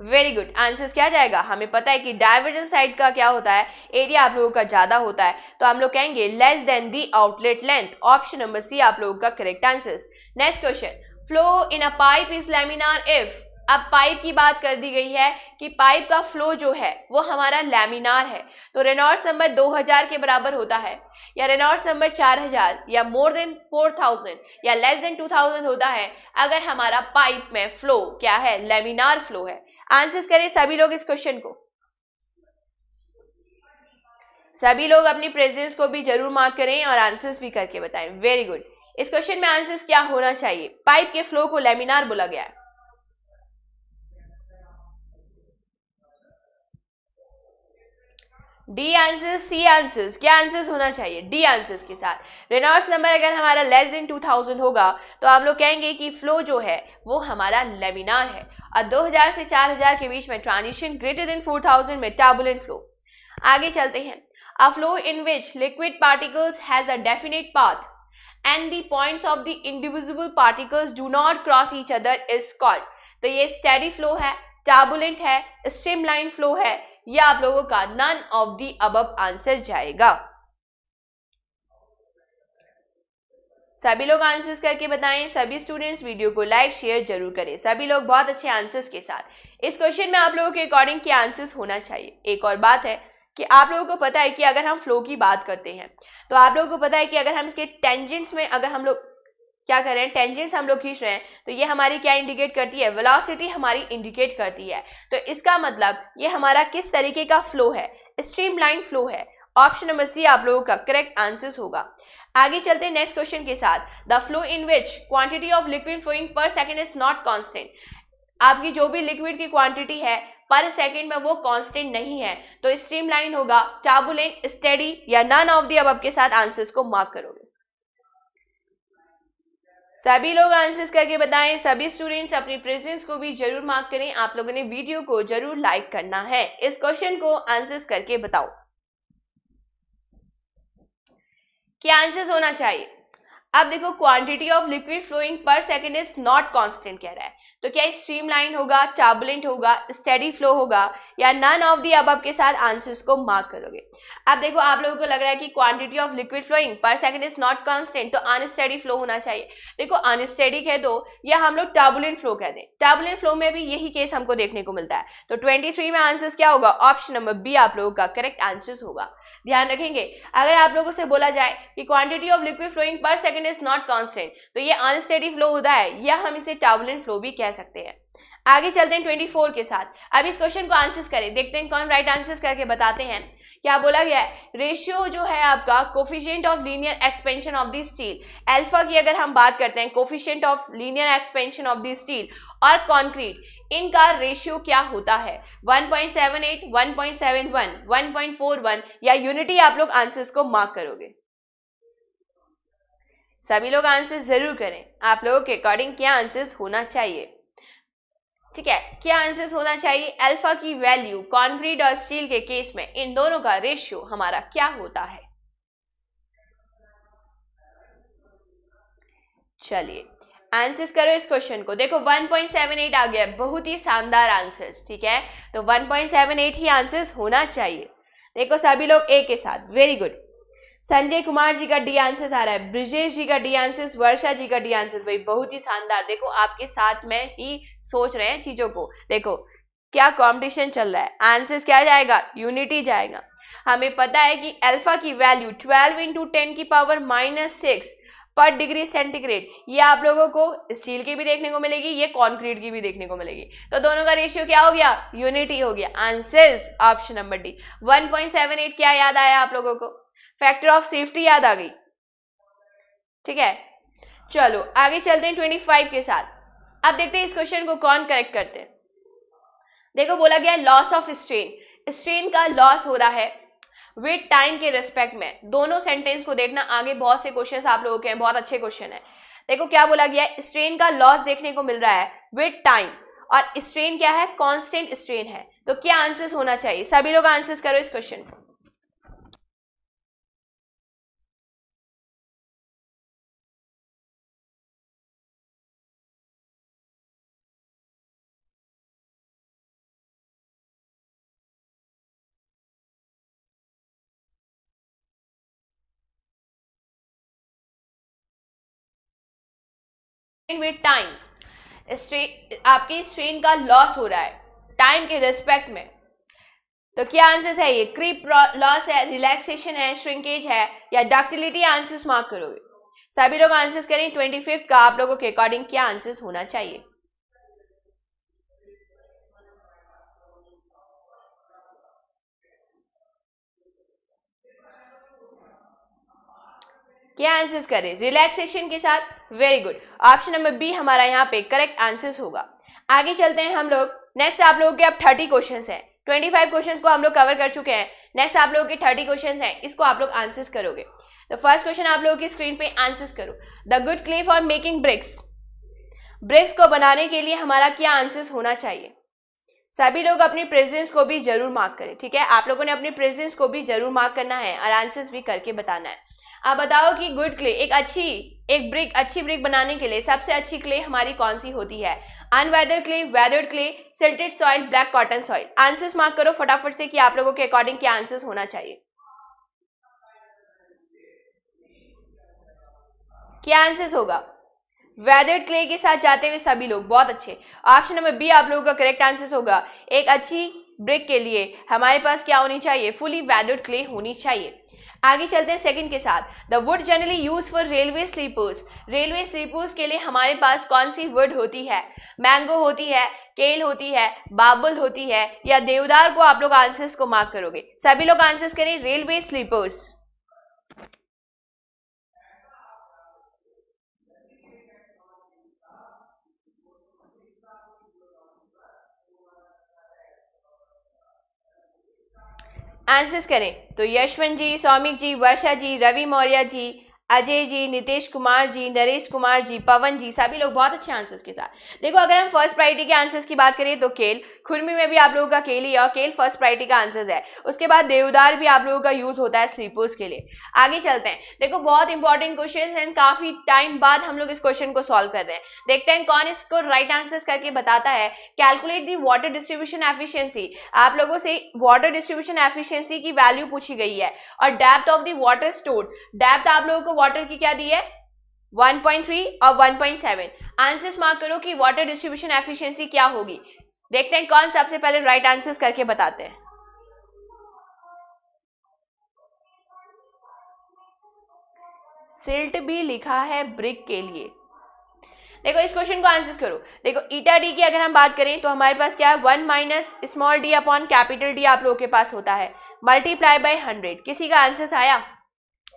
वेरी गुड आंसर क्या जाएगा हमें पता है कि डायवर्जन साइड का क्या होता है एरिया आप लोगों का ज्यादा होता है तो हम लोग कहेंगे less than the outlet length option number C आप लोगों का correct answer next question flow in a pipe is laminar if अब पाइप की बात कर दी गई है कि पाइप का फ्लो जो है वो हमारा लेमिनार है तो रेनॉर्स नंबर 2000 के बराबर होता है या रेनॉर्स नंबर 4000 या मोर देन 4000 या लेस देन 2000 होता है अगर हमारा पाइप में फ्लो क्या है लेमिनार फ्लो है आंसर करें सभी लोग इस क्वेश्चन को सभी लोग अपनी प्रेजेंस को भी जरूर मार्क करें और आंसर्स भी करके बताएं वेरी गुड इस क्वेश्चन में आंसर्स क्या होना चाहिए पाइप के फ्लो को लेमिनार बोला गया है डी आंसर्स सी आंसर्स क्या आंसर्स होना चाहिए डी आंसर्स के साथ रेनॉर्ड्स नंबर अगर हमारा लेस देन 2000 होगा तो आप लोग कहेंगे कि फ्लो जो है वो हमारा लेमिनार है और 2000 से 4000 के बीच में ट्रांजिशन ग्रेटर देन 4000 में टर्बुलेंट फ्लो आगे चलते हैं a flow in which liquid particles has a definite path and the points of the individual particles do not cross each other is called तो ये स्टेडी फ्लो है टर्बुलेंट है स्ट्रीम फ्लो है यह आप लोगों का नन ऑफ दी अब आंसर जाएगा सभी लोग आंसर्स करके बताएं सभी स्टूडेंट्स वीडियो को लाइक शेयर जरूर करें सभी लोग बहुत अच्छे आंसर्स के साथ इस क्वेश्चन में आप लोगों के अकॉर्डिंग क्या आंसर्स होना चाहिए एक और बात है कि आप लोगों को पता है कि अगर हम फ्लो की बात करते हैं तो आप लोगों को पता है कि अगर हम इसके टेंजेंट्स में अगर हम लोग क्या कर रहे हैं टेंजेंट्स हम लोग खींच रहे हैं तो ये हमारी क्या इंडिकेट करती है वेलोसिटी हमारी इंडिकेट करती है तो इसका मतलब ये हमारा किस तरीके का फ्लो है लाइन फ्लो है ऑप्शन नंबर सी आप लोगों का करेक्ट आंसर होगा आगे चलते हैं नेक्स्ट क्वेश्चन के साथ the flow in which quantity of liquid flowing per second is not constant आपकी जो भी लिक्विड की क्वांटिटी है पर सेकेंड में वो कांस्टेंट नहीं है तो स्ट्रीमलाइन होगा टाबुलेंट स्टेडी या नन ऑफ दी अब आपके साथ आंसर्स को मार्क करोगे सभी लोग आंसर्स करके बताएं सभी स्टूडेंट्स अपनी प्रेजेंस को भी जरूर मार्क करें आप लोगों ने वीडियो को जरूर लाइक करना है इस क्वेश्चन को आंसर्स करके बताओ क्या आंसर्स होना चाहिए अब देखो quantity of liquid flowing per second is not constant कह रहा है तो क्या स्ट्रीमलाइन होगा टर्बुलेंट होगा स्टेडी फ्लो होगा या नन ऑफ दी अब के साथ आंसर्स को मार्क करोगे अब देखो आप लोगों को लग रहा है कि quantity of liquid flowing per second is not constant तो अनस्टेडी फ्लो होना चाहिए देखो अनस्टेडी कह दो या हम लोग टर्बुलेंट फ्लो कह दें टर्बुलेंट फ्लो में भी यही केस हमको देखने को मिलता है तो ट्वेंटी में आंसर्स क्या होगा ऑप्शन नंबर बी आप लोगों का करेक्ट आंसर्स होगा ध्यान रखेंगे अगर आप लोगों से बोला जाए कि quantity of liquid flowing per second is not constant तो ये अनस्टेडी फ्लो होता है या हम इसे टावलेंट फ्लो भी कह सकते हैं आगे चलते हैं 24 के साथ अब इस क्वेश्चन को आंसर्स करें देखते हैं कौन राइट आंसर्स करके बताते हैं क्या बोला गया है रेशियो जो है आपका coefficient of linear expansion of the steel alpha की अगर हम बात करते हैं coefficient of linear expansion of the steel और कॉन्क्रीट इनका रेशियो क्या होता है 1.78, 1.71, 1.41 या यूनिटी आप लोग आंसर्स को मार्क करोगे सभी लोग आंसर जरूर करें आप लोगों के अकॉर्डिंग क्या आंसर्स होना चाहिए ठीक है क्या आंसर होना चाहिए अल्फा की वैल्यू कॉन्क्रीट और स्टील के केस में इन दोनों का रेशियो हमारा क्या होता है चलिए आंसर्स करो इस क्वेश्चन को देखो 1.78 आ गया बहुत ही शानदार आंसर्स ठीक है तो 1.78 ही आंसर्स होना चाहिए देखो सभी लोग ए के साथ वेरी गुड संजय कुमार जी का डी आंसर आ रहा है ब्रिजेश जी का डी आंसर वर्षा जी का डी आंसर भाई बहुत ही शानदार देखो आपके साथ में ही सोच रहे हैं चीजों को देखो क्या कंपटीशन चल रहा है आंसर क्या जाएगा यूनिटी जाएगा हमें पता है कि अल्फा की वैल्यू 12 इंटू टेन की पावर माइनस सिक्स पर डिग्री सेंटीग्रेड ये आप लोगों को स्टील की भी देखने को मिलेगी ये कॉन्क्रीट की भी देखने को मिलेगी तो दोनों का रेशियो क्या हो गया यूनिटी हो गया आंसर ऑप्शन नंबर डी 1.78 क्या याद आया आप लोगों को फैक्टर ऑफ सेफ्टी याद आ गई ठीक है चलो आगे चलते हैं ट्वेंटी फाइव के साथ अब देखते हैं इस क्वेश्चन को कौन करेक्ट करते हैं देखो बोला गया लॉस ऑफ स्ट्रेन स्ट्रेन का लॉस हो रहा है विथ टाइम के रिस्पेक्ट में दोनों सेंटेंस को देखना आगे बहुत से क्वेश्चन आप लोगों के हैं बहुत अच्छे क्वेश्चन है देखो क्या बोला गया स्ट्रेन का लॉस देखने को मिल रहा है विथ टाइम और स्ट्रेन क्या है कॉन्स्टेंट स्ट्रेन है तो क्या आंसर्स होना चाहिए सभी लोग आंसर्स करो इस क्वेश्चन को विथ टाइम आपके स्ट्रेन का लॉस हो रहा है टाइम के रेस्पेक्ट में तो क्या आंसर्स है ये क्रीप लॉस है रिलैक्सेशन है श्रिंकेज है या डक्टिलिटी आंसर्स मार्क करोगे सभी लोग आंसर्स करें ट्वेंटी फिफ्थ का आप लोगों के अकॉर्डिंग क्या आंसर्स होना चाहिए क्या आंसर्स करें रिलैक्सेशन के साथ very good option number B हमारा यहाँ पे करेक्ट आंसर्स होगा आगे चलते हैं हम लोग नेक्स्ट आप लोगों के अब थर्टी क्वेश्चन हैं ट्वेंटी फाइव क्वेश्चन को हम लोग कवर कर चुके हैं नेक्स्ट आप लोगों के थर्टी क्वेश्चन हैं इसको आप लोग आंसर्स करोगे तो फर्स्ट क्वेश्चन आप लोगों की स्क्रीन पे आंसर्स करो the good clay for making bricks bricks को बनाने के लिए हमारा क्या आंसर्स होना चाहिए सभी लोग अपनी प्रेजेंस को भी जरूर मार्क करें ठीक है आप लोगों ने अपनी प्रेजेंस को भी जरूर मार्क करना है और आंसर्स भी करके बताना है आप बताओ कि गुड क्ले एक अच्छी एक ब्रिक अच्छी ब्रिक बनाने के लिए सबसे अच्छी क्ले हमारी कौन सी होती है unweathered clay weathered clay silted soil black cotton soil answers mark करो फटाफट से कि आप लोगों के अकॉर्डिंग क्या आंसर्स होना चाहिए क्या आंसर्स होगा वेदर्ड क्ले के साथ जाते हुए सभी लोग बहुत अच्छे ऑप्शन नंबर बी आप लोगों का करेक्ट आंसर होगा एक अच्छी ब्रिक के लिए हमारे पास क्या होनी चाहिए फुली वेदर्ड क्ले होनी चाहिए आगे चलते हैं सेकंड के साथ the wood generally use for railway sleepers railway sleepers के लिए हमारे पास कौन सी वुड होती है मैंगो होती है केल होती है बाबुल होती है या देवदार को आप लोग आंसर्स को मार्क करोगे सभी लोग आंसर्स करें रेलवे स्लीपर्स आंसर्स करें तो यशवंत जी सौमिक जी वर्षा जी रवि मौर्य जी अजय जी नितेश कुमार जी नरेश कुमार जी पवन जी सभी लोग बहुत अच्छे आंसर्स के साथ देखो अगर हम फर्स्ट प्रायोरिटी के आंसर्स की बात करें तो केल खुरमी में भी आप लोगों का केली और केल फर्स्ट प्रायरिटी का आंसर है उसके बाद देवदार भी आप लोगों का यूज होता है स्लीपर्स के लिए आगे चलते हैं देखो बहुत इंपॉर्टेंट क्वेश्चन है काफी टाइम बाद हम लोग इस क्वेश्चन को सॉल्व कर रहे हैं देखते हैं कौन इसको राइट right आंसर करके बताता है calculate the water distribution efficiency आप लोगों से वाटर डिस्ट्रीब्यूशन एफिशियंसी की वैल्यू पूछी गई है और depth of the water store depth आप लोगों को वाटर की क्या दी है 1.3 और 1.7 आंसर्स मार्क करो कि वाटर डिस्ट्रीब्यूशन एफिशिएंसी क्या होगी देखते हैं कौन सबसे पहले राइट आंसर्स करके बताते हैं सिल्ट भी लिखा है ब्रिक के लिए देखो इस क्वेश्चन को आंसर करो देखो ईटा डी की अगर हम बात करें तो हमारे पास क्या है one minus small D upon capital D आप लोगों के पास होता है मल्टीप्लाई बाय हंड्रेड किसी का आंसर आया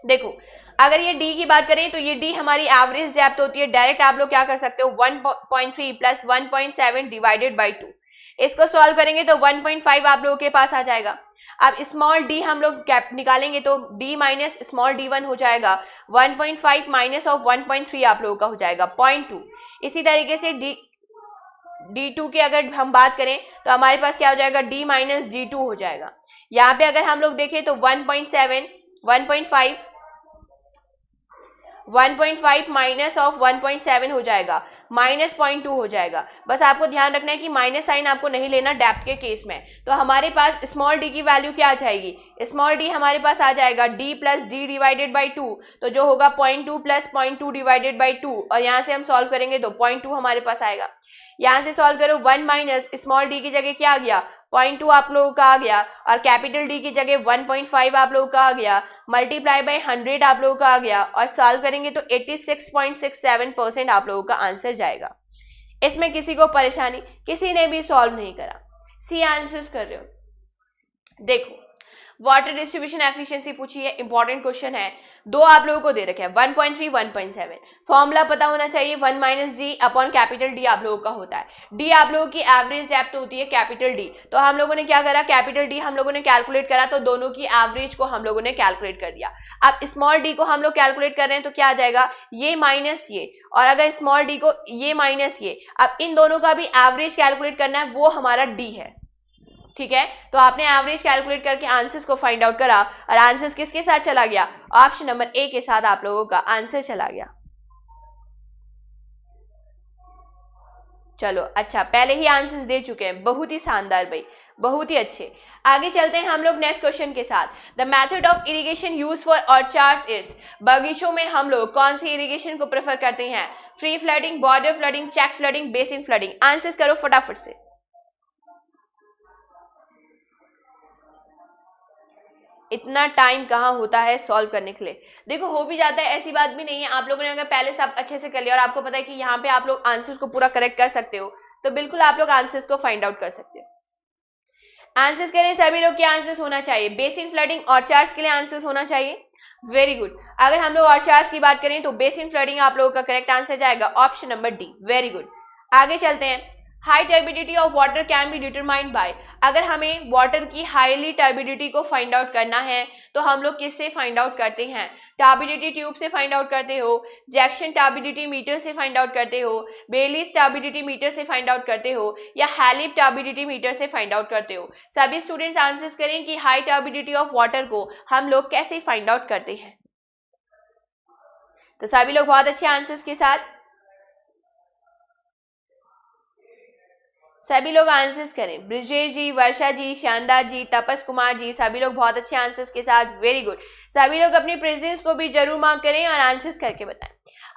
देखो अगर ये डी की बात करें तो ये डी हमारी एवरेज डेप्थ होती है डायरेक्ट आप लोग क्या कर सकते हो one point three plus one point seven divided by two इसको सॉल्व करेंगे तो 1.5 आप लोगों के पास आ जाएगा अब स्मॉल डी हम लोग कैप निकालेंगे तो D minus small D one हो जाएगा 1.5 point five minus of one आप लोगों का हो जाएगा 0.2 इसी तरीके से डी डी टू की अगर हम बात करें तो हमारे पास क्या हो जाएगा डी माइनस डी टू हो जाएगा यहाँ पे अगर हम लोग देखें तो 1.7 1.5 1.5 माइनस ऑफ 1.7 हो जाएगा माइनस पॉइंट टू हो जाएगा बस आपको ध्यान रखना है कि माइनस साइन आपको नहीं लेना डेप्थ के केस में तो हमारे पास स्मॉल डी की वैल्यू क्या आ जाएगी स्मॉल डी हमारे पास आ जाएगा D plus D divided by two तो जो होगा point two plus point two divided by two और यहाँ से हम सॉल्व करेंगे तो पॉइंट टू हमारे पास आएगा यहाँ से सॉल्व करो वन माइनस स्मॉल डी की जगह क्या आ गया पॉइंट टू आप लोगों का आ गया और कैपिटल डी की जगह वन पॉइंट फाइव आप लोगों का आ गया मल्टीप्लाई बाई हंड्रेड आप लोगों का आ गया और सॉल्व करेंगे तो eighty six point six seven percent आप लोगों का आंसर जाएगा इसमें किसी को परेशानी किसी ने भी सॉल्व नहीं करा सी आंसर्स कर रहे हो देखो वाटर डिस्ट्रीब्यूशन एफिशिएंसी पूछी है इंपॉर्टेंट क्वेश्चन है दो आप लोगों को दे रखे हैं one point three one point seven formula पता होना चाहिए one minus D upon capital D आप लोगों का होता है डी आप लोगों की एवरेज डेप्थ होती है कैपिटल डी तो हम लोगों ने क्या करा कैपिटल डी हम लोगों ने कैलकुलेट करा तो दोनों की एवरेज को हम लोगों ने कैलकुलेट कर दिया अब स्मॉल डी को हम लोग कैलकुलेट कर रहे हैं तो क्या आ जाएगा ये माइनस ये और अगर स्मॉल डी को ये माइनस ये अब इन दोनों का भी एवरेज कैलकुलेट करना है वो हमारा डी है ठीक है तो आपने एवरेज कैलकुलेट करके आंसर्स को फाइंड आउट करा और आंसर्स किसके साथ चला गया ऑप्शन नंबर ए के साथ आप लोगों का आंसर चला गया चलो अच्छा पहले ही आंसर्स दे चुके हैं बहुत ही शानदार भाई बहुत ही अच्छे आगे चलते हैं हम लोग नेक्स्ट क्वेश्चन के साथ the method of irrigation use for orchards is बगीचों में हम लोग कौन सी इरीगेशन को प्रेफर करते हैं free flooding border flooding check flooding basin flooding answers करो फटाफट से इतना टाइम कहाँ होता है सॉल्व करने के लिए देखो हो भी जाता है ऐसी बात भी नहीं है आप लोगों ने अगर पहले से आप अच्छे से कर लिया और आपको पता है कि यहाँ पे आप लोग आंसर्स को पूरा करेक्ट कर सकते हो तो बिल्कुल आप लोग आंसर्स को फाइंड आउट कर सकते हो आंसर्स हैं सभी लोग के आंसर्स होना चाहिए बेसिन फ्लडिंग और चार्ज के लिए आंसर्स होना चाहिए वेरी गुड अगर हम लोग और चार्ज की बात करें तो बेसिन फ्लडिंग आप लोगों का करेक्ट आंसर जाएगा option number D very good आगे चलते हैं high turbidity of water can be determined by अगर हमें वाटर की हाईली टर्बिडिटी को फाइंड आउट करना है तो हम लोग किससे फाइंड आउट करते हैं टर्बिडिटी ट्यूब से फाइंड आउट करते हो जैक्शन टर्बिडिटी मीटर से फाइंड आउट करते हो बेलीस टर्बिडिटी मीटर से फाइंड आउट करते हो या हैलिप टर्बिडिटी मीटर से फाइंड आउट करते हो सभी स्टूडेंट्स आंसर्स करें कि हाई टर्बिडिटी ऑफ वाटर को हम लोग कैसे फाइंड आउट करते हैं तो सभी लोग बहुत अच्छे आंसर्स के साथ सभी लोग आंसर्स करें ब्रिजेश जी वर्षा जी शानदार जी तपस कुमार जी सभी लोग बहुत अच्छे आंसर्स के साथ वेरी गुड सभी लोग अपनी प्रेजेंस को भी जरूर मार्क करें और आंसर्स करके बताएं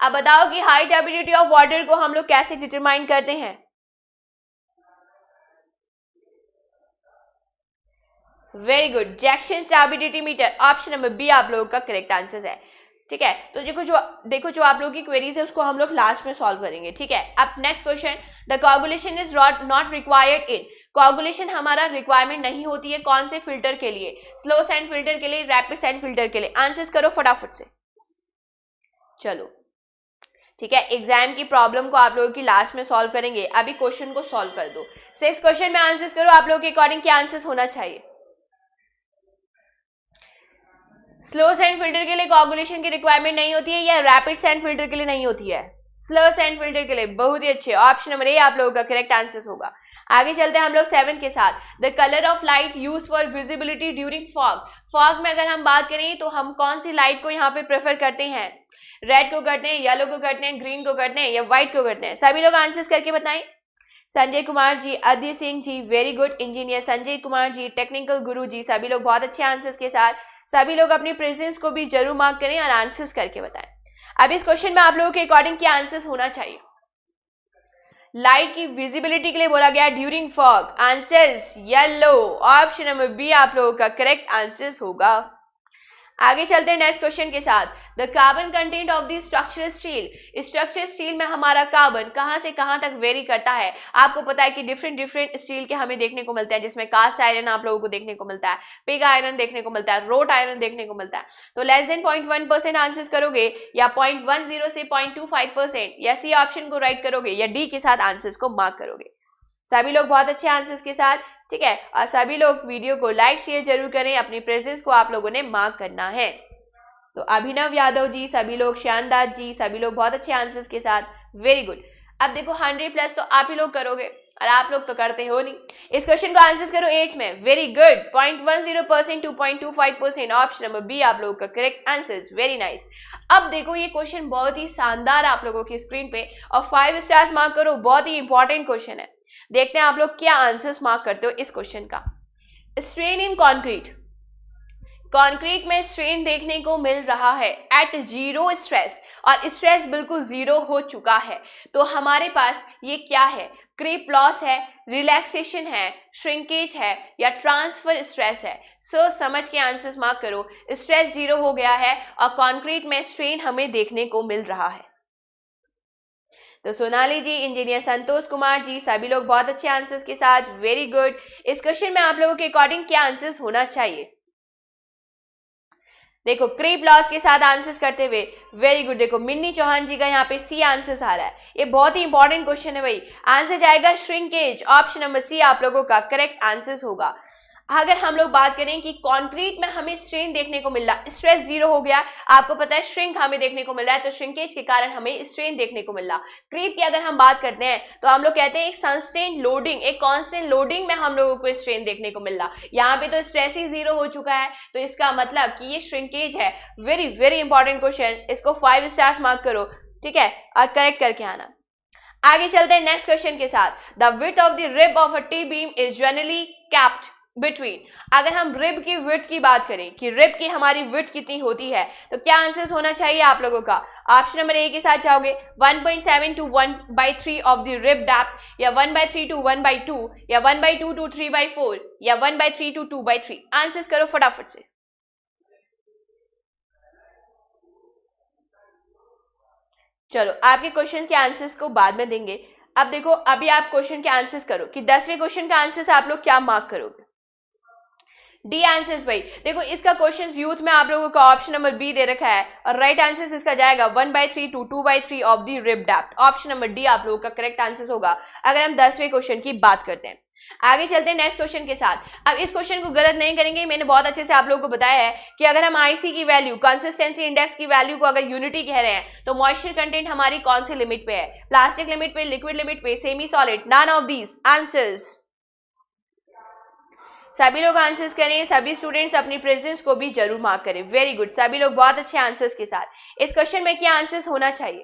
अब बताओ कि हाइट एबिलिटी ऑफ वाटर को हम लोग कैसे डिटरमाइन करते हैं very good Jackson stability meter option number B आप लोगों का करेक्ट आंसर है ठीक है तो देखो जो देखो जो आप लोगों की क्वेरीज है उसको हम लोग लास्ट में सॉल्व करेंगे ठीक है अब next question the coagulation is not required in coagulation हमारा रिक्वायरमेंट नहीं होती है कौन से फिल्टर के लिए स्लो सैंड फिल्टर के लिए रैपिड सैंड फिल्टर के लिए आंसर्स करो फटाफट से चलो ठीक है एग्जाम की प्रॉब्लम को आप लोगों की लास्ट में सॉल्व करेंगे अभी क्वेश्चन को सॉल्व कर दो सिक्स क्वेश्चन में आंसर्स करो आप लोगों के अकॉर्डिंग क्या आंसर्स होना चाहिए स्लो सैंड फिल्टर के लिए कॉगुलेशन की रिक्वायरमेंट नहीं होती है या रैपिड सैंड फिल्टर के लिए नहीं होती है स्लर्स एंड फिल्टर के लिए बहुत ही अच्छे ऑप्शन नंबर ए आप लोगों का करेक्ट आंसर होगा आगे चलते हैं हम लोग सेवन के साथ the colour of light use for visibility during fog fog में अगर हम बात करें तो हम कौन सी लाइट को यहाँ पे प्रेफर करते हैं रेड को करते हैं येलो को करते हैं ग्रीन को करते हैं या व्हाइट को करते हैं सभी लोग आंसर्स करके बताएं संजय कुमार जी अदय Singh ji very good engineer Sanjay Kumar ji technical Guru ji सभी लोग बहुत अच्छे आंसर्स के साथ सभी लोग अपनी प्रेजेंस को भी जरूर मार्क करें और आंसर्स करके बताएं अब इस क्वेश्चन में आप लोगों के अकॉर्डिंग क्या आंसर होना चाहिए लाइट की विजिबिलिटी के लिए बोला गया during fog answers yellow option number B आप लोगों का करेक्ट आंसर होगा आगे चलते हैं नेक्स्ट क्वेश्चन के साथ the carbon content of the structure steel structure steel में हमारा कार्बन कहाँ से कहाँ तक वेरी करता है आपको पता है कि डिफरेंट डिफरेंट स्टील के हमें देखने को मिलते हैं जिसमें कास्ट आयरन आप लोगों को देखने को मिलता है पिग आयरन देखने को मिलता है रोट आयरन देखने को मिलता है तो less than point one percent answer करोगे या पॉइंट वन जीरो से पॉइंट टू फाइव परसेंट या सी ऑप्शन को राइट करोगे या डी के साथ आंसर को मार्क करोगे सभी लोग बहुत अच्छे आंसर्स के साथ ठीक है और सभी लोग वीडियो को लाइक शेयर जरूर करें अपनी प्रेजेंस को आप लोगों ने मार्क करना है तो अभिनव यादव जी सभी लोग श्यानदास जी सभी लोग बहुत अच्छे आंसर्स के साथ वेरी गुड अब देखो हंड्रेड प्लस तो आप ही लोग करोगे और आप लोग तो करते हो नहीं इस क्वेश्चन को आंसर करो एट में very good point one zero percent to point two five percent option number B आप लोगों का करेक्ट आंसर वेरी नाइस अब देखो ये क्वेश्चन बहुत ही शानदार आप लोगों की स्क्रीन पे और फाइव स्टार्स मार्क करो बहुत ही इंपॉर्टेंट क्वेश्चन है देखते हैं आप लोग क्या आंसर्स मार्क करते हो इस क्वेश्चन का स्ट्रेन इन कॉन्क्रीट कॉन्क्रीट में स्ट्रेन देखने को मिल रहा है एट जीरो स्ट्रेस और स्ट्रेस बिल्कुल जीरो हो चुका है तो हमारे पास ये क्या है क्रीप लॉस है रिलैक्सेशन है श्रिंकेज है या ट्रांसफर स्ट्रेस है सो so, समझ के आंसर्स मार्क करो स्ट्रेस जीरो हो गया है और कॉन्क्रीट में स्ट्रेन हमें देखने को मिल रहा है तो सोनाली जी इंजीनियर संतोष कुमार जी सभी लोग बहुत अच्छे आंसर्स के साथ वेरी गुड इस क्वेश्चन में आप लोगों के अकॉर्डिंग क्या आंसर्स होना चाहिए देखो क्रीप लॉस के साथ आंसर्स करते हुए वेरी गुड देखो मिन्नी चौहान जी का यहाँ पे सी आंसर्स आ रहा है ये बहुत ही इंपॉर्टेंट क्वेश्चन है भाई आंसर जाएगा श्रिंकेज ऑप्शन नंबर सी आप लोगों का करेक्ट आंसर्स होगा अगर हम लोग बात करें कि कंक्रीट में हमें स्ट्रेन देखने को मिल रहा स्ट्रेस जीरो हो गया आपको पता है श्रिंक हमें देखने को मिल रहा है तो श्रिंकेज के कारण हमें स्ट्रेन देखने को मिल रहा क्रीप की अगर हम बात करते हैं तो हम लोग कहते हैं एक सनस्टेन लोडिंग एक कॉन्स्टेंट लोडिंग में हम लोगों को स्ट्रेन देखने को मिल रहा यहाँ पे तो स्ट्रेस ही जीरो हो चुका है तो इसका मतलब कि ये श्रिंकेज है वेरी वेरी इंपॉर्टेंट क्वेश्चन इसको फाइव स्टार्स मार्क करो ठीक है और करेक्ट करके आना आगे चलते हैं नेक्स्ट क्वेश्चन के साथ the width of the rib of a T beam is generally kept between अगर हम रिब की विथ की बात करें कि रिब की हमारी विथ कितनी होती है तो क्या आंसर्स होना चाहिए आप लोगों का ऑप्शन नंबर ए के साथ जाओगे 1.7 to 1 by three of the rib depth या 1 by three to 1 by two या 1 by two to three by four या 1 by three to two by three answers करो फटाफट से चलो आपके क्वेश्चन के आंसर्स को बाद में देंगे अब देखो अभी आप क्वेश्चन के आंसर्स करो कि दसवें क्वेश्चन का आंसर्स आप लोग क्या मार्क करोगे डी आंसर भाई देखो इसका क्वेश्चन यूथ में आप लोगों का ऑप्शन नंबर बी दे रखा है और राइट आंसर इसका जाएगा one by three to two by three of the rib depth option number D आप लोगों का करेक्ट आंसर होगा अगर हम दसवें क्वेश्चन की बात करते हैं आगे चलते हैं नेक्स्ट क्वेश्चन के साथ अब इस क्वेश्चन को गलत नहीं करेंगे मैंने बहुत अच्छे से आप लोगों को बताया है कि अगर हम आईसी की वैल्यू कंसिस्टेंसी इंडेक्स की वैल्यू को अगर यूनिटी कह रहे हैं तो मॉइस्चर कंटेंट हमारी कौन सी लिमिट पे है प्लास्टिक लिमिट पे लिक्विड लिमिट पे semi solid none of these answers सभी लोग आंसर्स करें सभी स्टूडेंट्स अपनी प्रेजेंस को भी जरूर मार्क करें वेरी गुड सभी लोग बहुत अच्छे आंसर्स के साथ इस क्वेश्चन में क्या आंसर्स होना चाहिए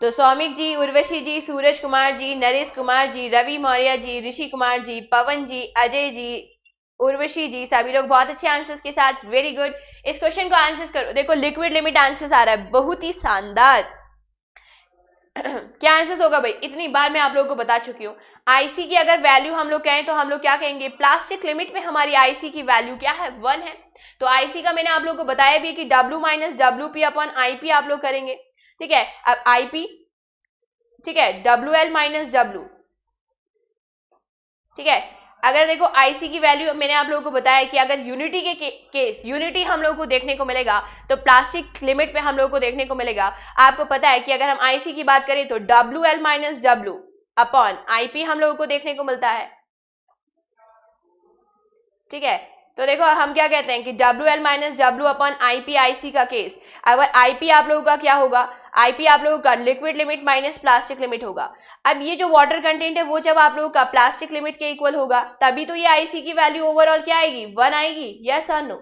तो सौमिक जी उर्वशी जी सूरज कुमार जी नरेश कुमार जी रवि मौर्य जी ऋषि कुमार जी पवन जी अजय जी उर्वशी जी सभी लोग बहुत अच्छे आंसर्स के साथ वेरी गुड इस क्वेश्चन को आंसर्स करो देखो लिक्विड लिमिट आंसर्स आ रहा है बहुत ही शानदार क्या आंसर होगा भाई इतनी बार मैं आप लोगों को बता चुकी हूँ आईसी की अगर वैल्यू हम लोग कहें तो हम लोग क्या कहेंगे प्लास्टिक लिमिट में हमारी आईसी की वैल्यू क्या है वन है तो आईसी का मैंने आप लोग को बताया भी कि W minus W P upon IP आप लोग करेंगे ठीक है अब आईपी ठीक है डब्ल्यू एल माइनस डब्ल्यू ठीक है अगर देखो आईसी की वैल्यू मैंने आप लोगों को बताया कि अगर यूनिटी के, के केस यूनिटी हम लोगों को देखने को मिलेगा तो प्लास्टिक लिमिट में हम लोगों को देखने को मिलेगा आपको पता है कि अगर हम आईसी की बात करें तो W L minus W upon IP हम लोगों को देखने को मिलता है ठीक है तो देखो हम क्या कहते हैं कि W L minus W upon IP IC का केस अगर आईपी आप लोगों का क्या होगा आईपी आप लोगों का liquid limit minus plastic limit होगा अब ये जो वाटर कंटेंट है वो जब आप लोगों का प्लास्टिक लिमिट के इक्वल होगा तभी तो ये आईसी की वैल्यू ओवरऑल क्या आएगी वन आएगी यस और नो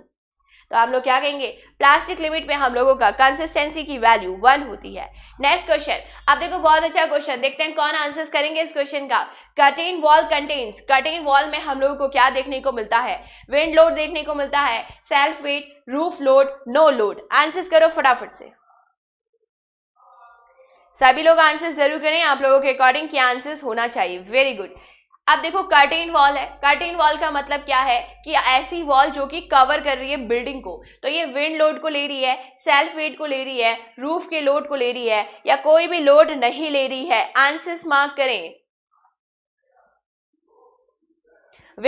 तो आप लोग क्या कहेंगे प्लास्टिक लिमिट में हम लोगों का कंसिस्टेंसी की वैल्यू वन होती है नेक्स्ट क्वेश्चन आप देखो बहुत अच्छा क्वेश्चन देखते हैं कौन आंसर्स करेंगे इस क्वेश्चन का curtain wall contains curtain wall में हम लोगों को क्या देखने को मिलता है विंड लोड देखने को मिलता है self weight roof load no load answers करो फटाफट से सभी लोग आंसर जरूर करें आप लोगों के अकॉर्डिंग क्या आंसर होना चाहिए वेरी गुड अब देखो कर्टेन वॉल है कर्टेन वॉल का मतलब क्या है कि ऐसी वॉल जो कि कवर कर रही है बिल्डिंग को तो ये विंड लोड को ले रही है सेल्फ वेट को ले रही है रूफ के लोड को ले रही है या कोई भी लोड नहीं ले रही है आंसर्स मार्क करें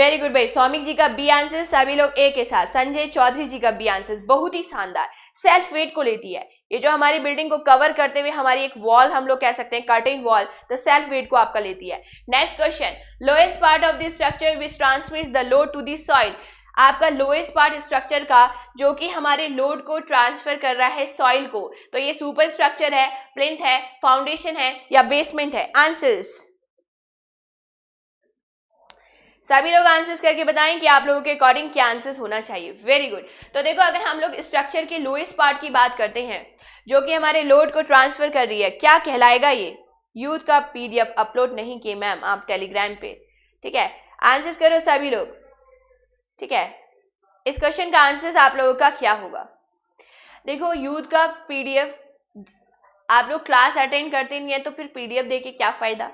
वेरी गुड भाई स्वामी जी का बी आंसर सभी लोग ए के साथ संजय चौधरी जी का बी आंसर बहुत ही शानदार सेल्फ वेट को लेती है ये जो हमारी बिल्डिंग को कवर करते हुए हमारी एक वॉल हम लोग कह सकते हैं कटिंग वॉल तो सेल्फ वेट को आपका लेती है next question lowest part of the structure which transmit the load to the soil आपका लोएस्ट पार्ट स्ट्रक्चर का जो कि हमारे लोड को ट्रांसफर कर रहा है सॉइल को तो ये सुपर स्ट्रक्चर है प्लिंथ है फाउंडेशन है या बेसमेंट है आंसर्स सभी लोग आंसर्स करके बताएं कि आप लोगों के अकॉर्डिंग क्या आंसर्स होना चाहिए वेरी गुड तो देखो अगर हम लोग स्ट्रक्चर के लोएस्ट पार्ट की बात करते हैं जो कि हमारे लोड को ट्रांसफर कर रही है क्या कहलाएगा ये यूथ का पीडीएफ अपलोड नहीं किए मैम आप टेलीग्राम पे ठीक है आंसर्स करो सभी लोग ठीक है इस क्वेश्चन का आंसर आप लोगों का क्या होगा देखो यूथ का पीडीएफ आप लोग क्लास अटेंड करते नहीं है तो फिर पीडीएफ देके क्या फायदा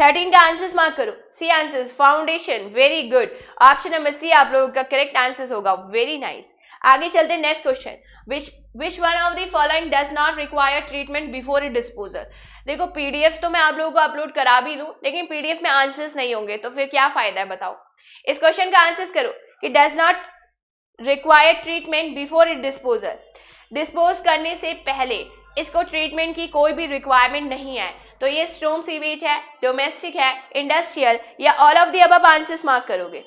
थर्टीन का आंसर्स मार्क करो C answers foundation very good option number C आप लोगों का करेक्ट आंसर्स होगा वेरी नाइस nice. आगे चलते next question which which one of the following does not require treatment before disposal देखो पीडीएफ तो मैं आप लोगों को अपलोड करा भी दूं लेकिन पीडीएफ में आंसर्स नहीं होंगे तो फिर क्या फायदा है बताओ इस क्वेश्चन का आंसर्स करो कि does not require treatment before it disposal dispose करने से पहले इसको ट्रीटमेंट की कोई भी रिक्वायरमेंट नहीं है तो ये स्ट्रोम सीवेज है डोमेस्टिक है इंडस्ट्रियल या ऑल ऑफ दी अब आंसर्स मार्क करोगे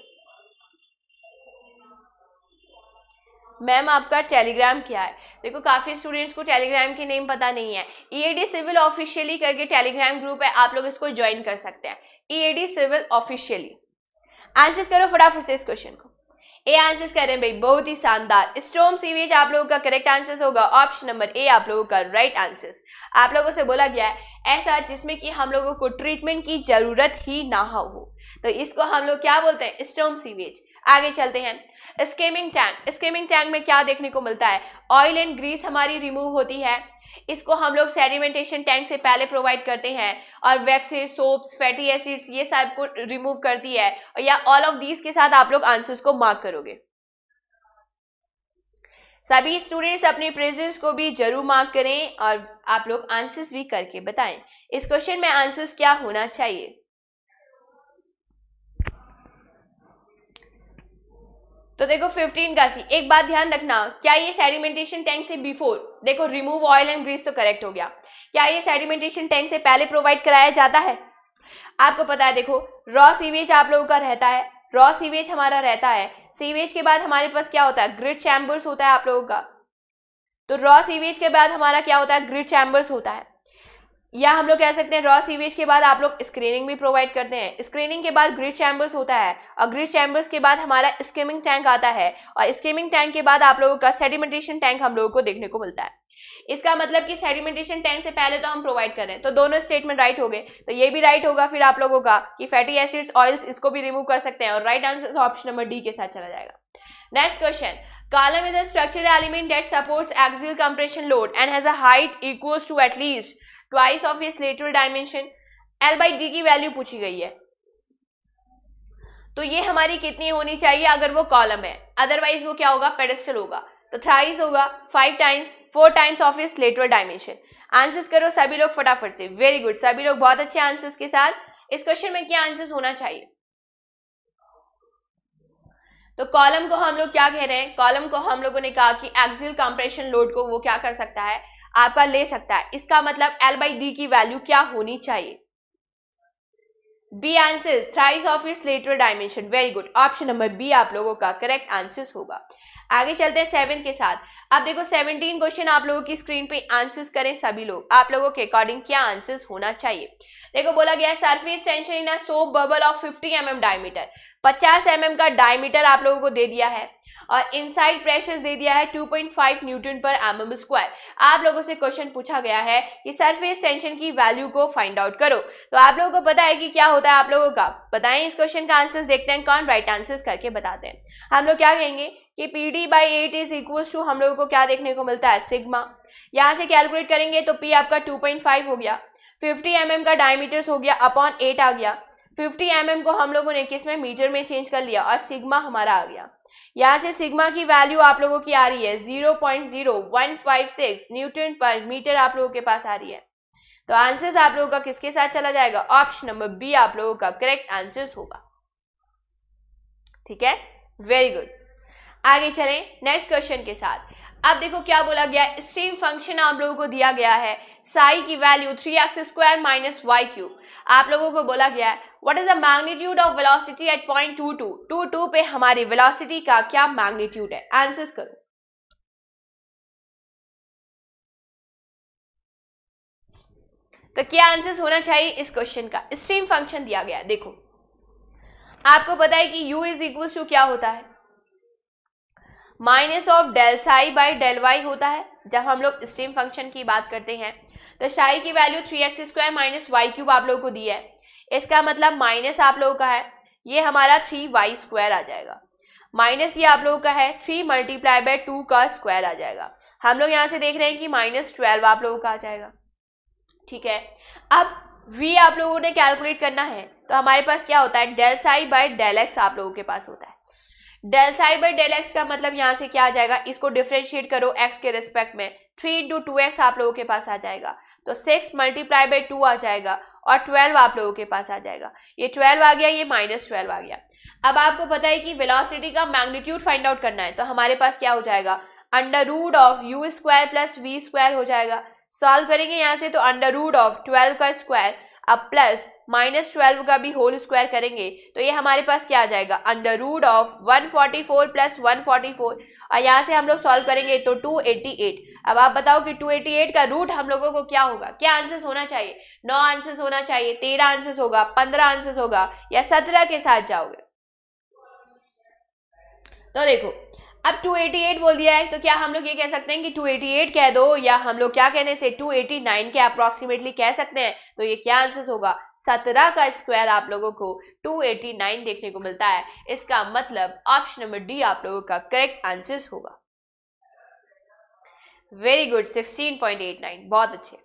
मैम आपका टेलीग्राम क्या है देखो काफ़ी स्टूडेंट्स को टेलीग्राम के नेम पता नहीं है ईएडी सिविल ऑफिशियली करके टेलीग्राम ग्रुप है आप लोग इसको ज्वाइन कर सकते हैं ईएडी सिविल ऑफिशियली आंसर्स करो फटाफट से इस क्वेश्चन को ए आंसर्स कर रहे हैं भाई बहुत ही शानदार स्टोम सीवेज आप लोगों का करेक्ट आंसर होगा ऑप्शन नंबर ए आप लोगों का राइट आंसर्स आप लोगों से बोला गया है ऐसा जिसमें कि हम लोगों को ट्रीटमेंट की जरूरत ही ना हो तो इसको हम लोग क्या बोलते हैं स्टोम सीवेज आगे चलते हैं स्केमिंग टैंक स्केमिंग टैंक में क्या देखने को मिलता है ऑयल एंड ग्रीस हमारी रिमूव होती है इसको हम लोग सेडिमेंटेशन टैंक से पहले प्रोवाइड करते हैं और वैक्सेस सोप्स फैटी एसिड्स ये सब को रिमूव करती है या ऑल ऑफ दीज के साथ आप लोग आंसर्स को मार्क करोगे सभी स्टूडेंट्स अपने प्रेजेंस को भी जरूर मार्क करें और आप लोग आंसर्स भी करके बताएं इस क्वेश्चन में आंसर्स क्या होना चाहिए तो देखो 15 का सी एक बात ध्यान रखना क्या ये सेडिमेंटेशन टैंक से बिफोर देखो रिमूव ऑयल एंड ग्रीस तो करेक्ट हो गया क्या ये सेडिमेंटेशन टैंक से पहले प्रोवाइड कराया जाता है आपको पता है देखो रॉ सीवेज आप लोगों का रहता है रॉ सीवेज हमारा रहता है सीवेज के बाद हमारे पास क्या होता है ग्रिड चैम्बर्स होता है आप लोगों का तो रॉ सीवेज के बाद हमारा क्या होता है ग्रिड चैम्बर्स होता है या हम लोग कह सकते हैं रॉ सीवेज के बाद आप लोग स्क्रीनिंग भी प्रोवाइड करते हैं स्क्रीनिंग के बाद ग्रिड चैम्बर्स होता है और ग्रिड चैम्बर्स के बाद हमारा स्किमिंग टैंक आता है और स्कीमिंग टैंक के बाद आप लोगों का सेडिमेंटेशन टैंक हम लोगों को देखने को मिलता है इसका मतलब कि सेडिमेंटेशन टैंक से पहले तो हम प्रोवाइड कर रहे हैं तो दोनों स्टेटमेंट राइट हो गए तो ये भी राइट होगा फिर आप लोगों का कि फैटी एसिड्स ऑयल्स इसको भी रिमूव कर सकते हैं और right answer option number D के साथ चला जाएगा next question column is a structural element that supports axial compression load and has a height equals to at least twice of its lateral dimension L by D की वैल्यू पूछी गई है तो ये हमारी कितनी होनी चाहिए अगर वो कॉलम है अदरवाइज वो क्या होगा पेडेस्टल होगा तो थ्राइज होगा five times four times of its lateral dimension answers करो सभी लोग फटाफट से वेरी गुड सभी लोग बहुत अच्छे आंसर्स के साथ इस क्वेश्चन में क्या आंसर्स होना चाहिए तो कॉलम को हम लोग क्या कह रहे हैं कॉलम को हम लोगों ने कहा कि एक्सिल कंप्रेशन लोड को वो क्या कर सकता है आपका ले सकता है इसका मतलब एल बाई डी की वैल्यू क्या होनी चाहिए B answer thrice of its letter dimension very good option number B आप लोगों का करेक्ट आंसर होगा आगे चलते हैं सेवन के साथ अब देखो सेवनटीन क्वेश्चन आप लोगों की स्क्रीन पे आंसर्स करें सभी लोग आप लोगों के अकॉर्डिंग क्या आंसर्स होना चाहिए देखो बोला गया surface tension in a soap bubble of 50 M M diameter 50 M mm का डायमीटर आप लोगों को दे दिया है और इनसाइड प्रेशर दे दिया है 2.5 न्यूटन पर एम एम स्क्वायर आप लोगों से क्वेश्चन पूछा गया है कि सरफेस टेंशन की वैल्यू को फाइंड आउट करो तो आप लोगों को पता है कि क्या होता है आप लोगों का बताएं इस क्वेश्चन का आंसर देखते हैं कौन राइट आंसर्स करके बताते हैं हम लोग क्या कहेंगे कि P D by eight is equal to हम लोगों को क्या देखने को मिलता है सिग्मा यहाँ से कैलकुलेट करेंगे तो पी आपका टू हो गया फिफ्टी एम mm का डायमीटर्स हो गया अपॉन एट आ गया फिफ्टी एम mm को हम लोगों ने किस में मीटर में चेंज कर लिया और सिग्मा हमारा आ गया यहाँ से सिग्मा की वैल्यू आप लोगों की आ रही है zero zero point six newton पर मीटर आप लोगों के पास आ रही है तो आंसर्स आप लोगों का किसके साथ चला जाएगा ऑप्शन नंबर बी आप लोगों का करेक्ट आंसर्स होगा ठीक है वेरी गुड आगे चलें नेक्स्ट क्वेश्चन के साथ अब देखो क्या बोला गया स्ट्रीम फंक्शन आप लोगों को दिया गया है साई की value three X square minus Y cube आप लोगों को बोला गया है what is the magnitude of velocity at point two two two two पे हमारी वेलोसिटी का क्या मैग्नीट्यूड है आंसर्स करो तो क्या आंसर्स होना चाहिए इस क्वेश्चन का स्ट्रीम फंक्शन दिया गया है देखो आपको पता है कि u इज इक्वल टू क्या होता है minus of del psi by del Y होता है जब हम लोग स्ट्रीम फंक्शन की बात करते हैं तो साई की value three X square minus Y cube आप लोगों को दी है इसका मतलब माइनस आप लोगों का है ये हमारा थ्री वाई स्क्वायर आ जाएगा माइनस ये आप लोगों का है थ्री मल्टीप्लाई बाय टू का स्क्वायर आ जाएगा हम लोग यहाँ से देख रहे हैं कि माइनस ट्वेल्व आप लोगों का आ जाएगा ठीक है अब वी आप लोगों ने कैलकुलेट करना है तो हमारे पास क्या होता है del psi by del X आप लोगों के पास होता है del psi by del X का मतलब यहाँ से क्या आ जाएगा इसको डिफ्रेंशिएट करो एक्स के रिस्पेक्ट में थ्री इंटू टू एक्स आप लोगों के पास आ जाएगा तो सिक्स मल्टीप्लाई बाई टू आ जाएगा और ट्वेल्व आप लोगों के पास आ जाएगा ये ट्वेल्व आ गया ये माइनस ट्वेल्व आ गया अब आपको पता है कि वेलोसिटी का मैग्नीट्यूड फाइंड आउट करना है तो हमारे पास क्या हो जाएगा under root of U square plus V square हो जाएगा सॉल्व करेंगे यहाँ से तो अंडर रूड ऑफ ट्वेल्व का स्क्वायर अब प्लस माइनस ट्वेल्व का भी होल स्क्वायर करेंगे तो ये हमारे पास क्या आ जाएगा under root of one forty four plus one forty four और यहाँ से हम लोग सॉल्व करेंगे तो टू एटी एट अब आप बताओ कि टू एटी एट का रूट हम लोगों को क्या होगा क्या आंसर्स होना चाहिए नौ आंसर्स होना चाहिए तेरह आंसर्स होगा पंद्रह आंसर्स होगा या सत्रह के साथ जाओगे तो देखो अब 288 बोल दिया है तो क्या हम लोग ये कह सकते हैं कि 288 कह दो या हम लोग क्या कहने से 289 के अप्रोक्सीमेटली कह सकते हैं तो ये क्या आंसर होगा 17 का स्क्वायर आप लोगों को 289 देखने को मिलता है इसका मतलब ऑप्शन नंबर डी आप लोगों का करेक्ट आंसर होगा वेरी गुड 16.89 बहुत अच्छे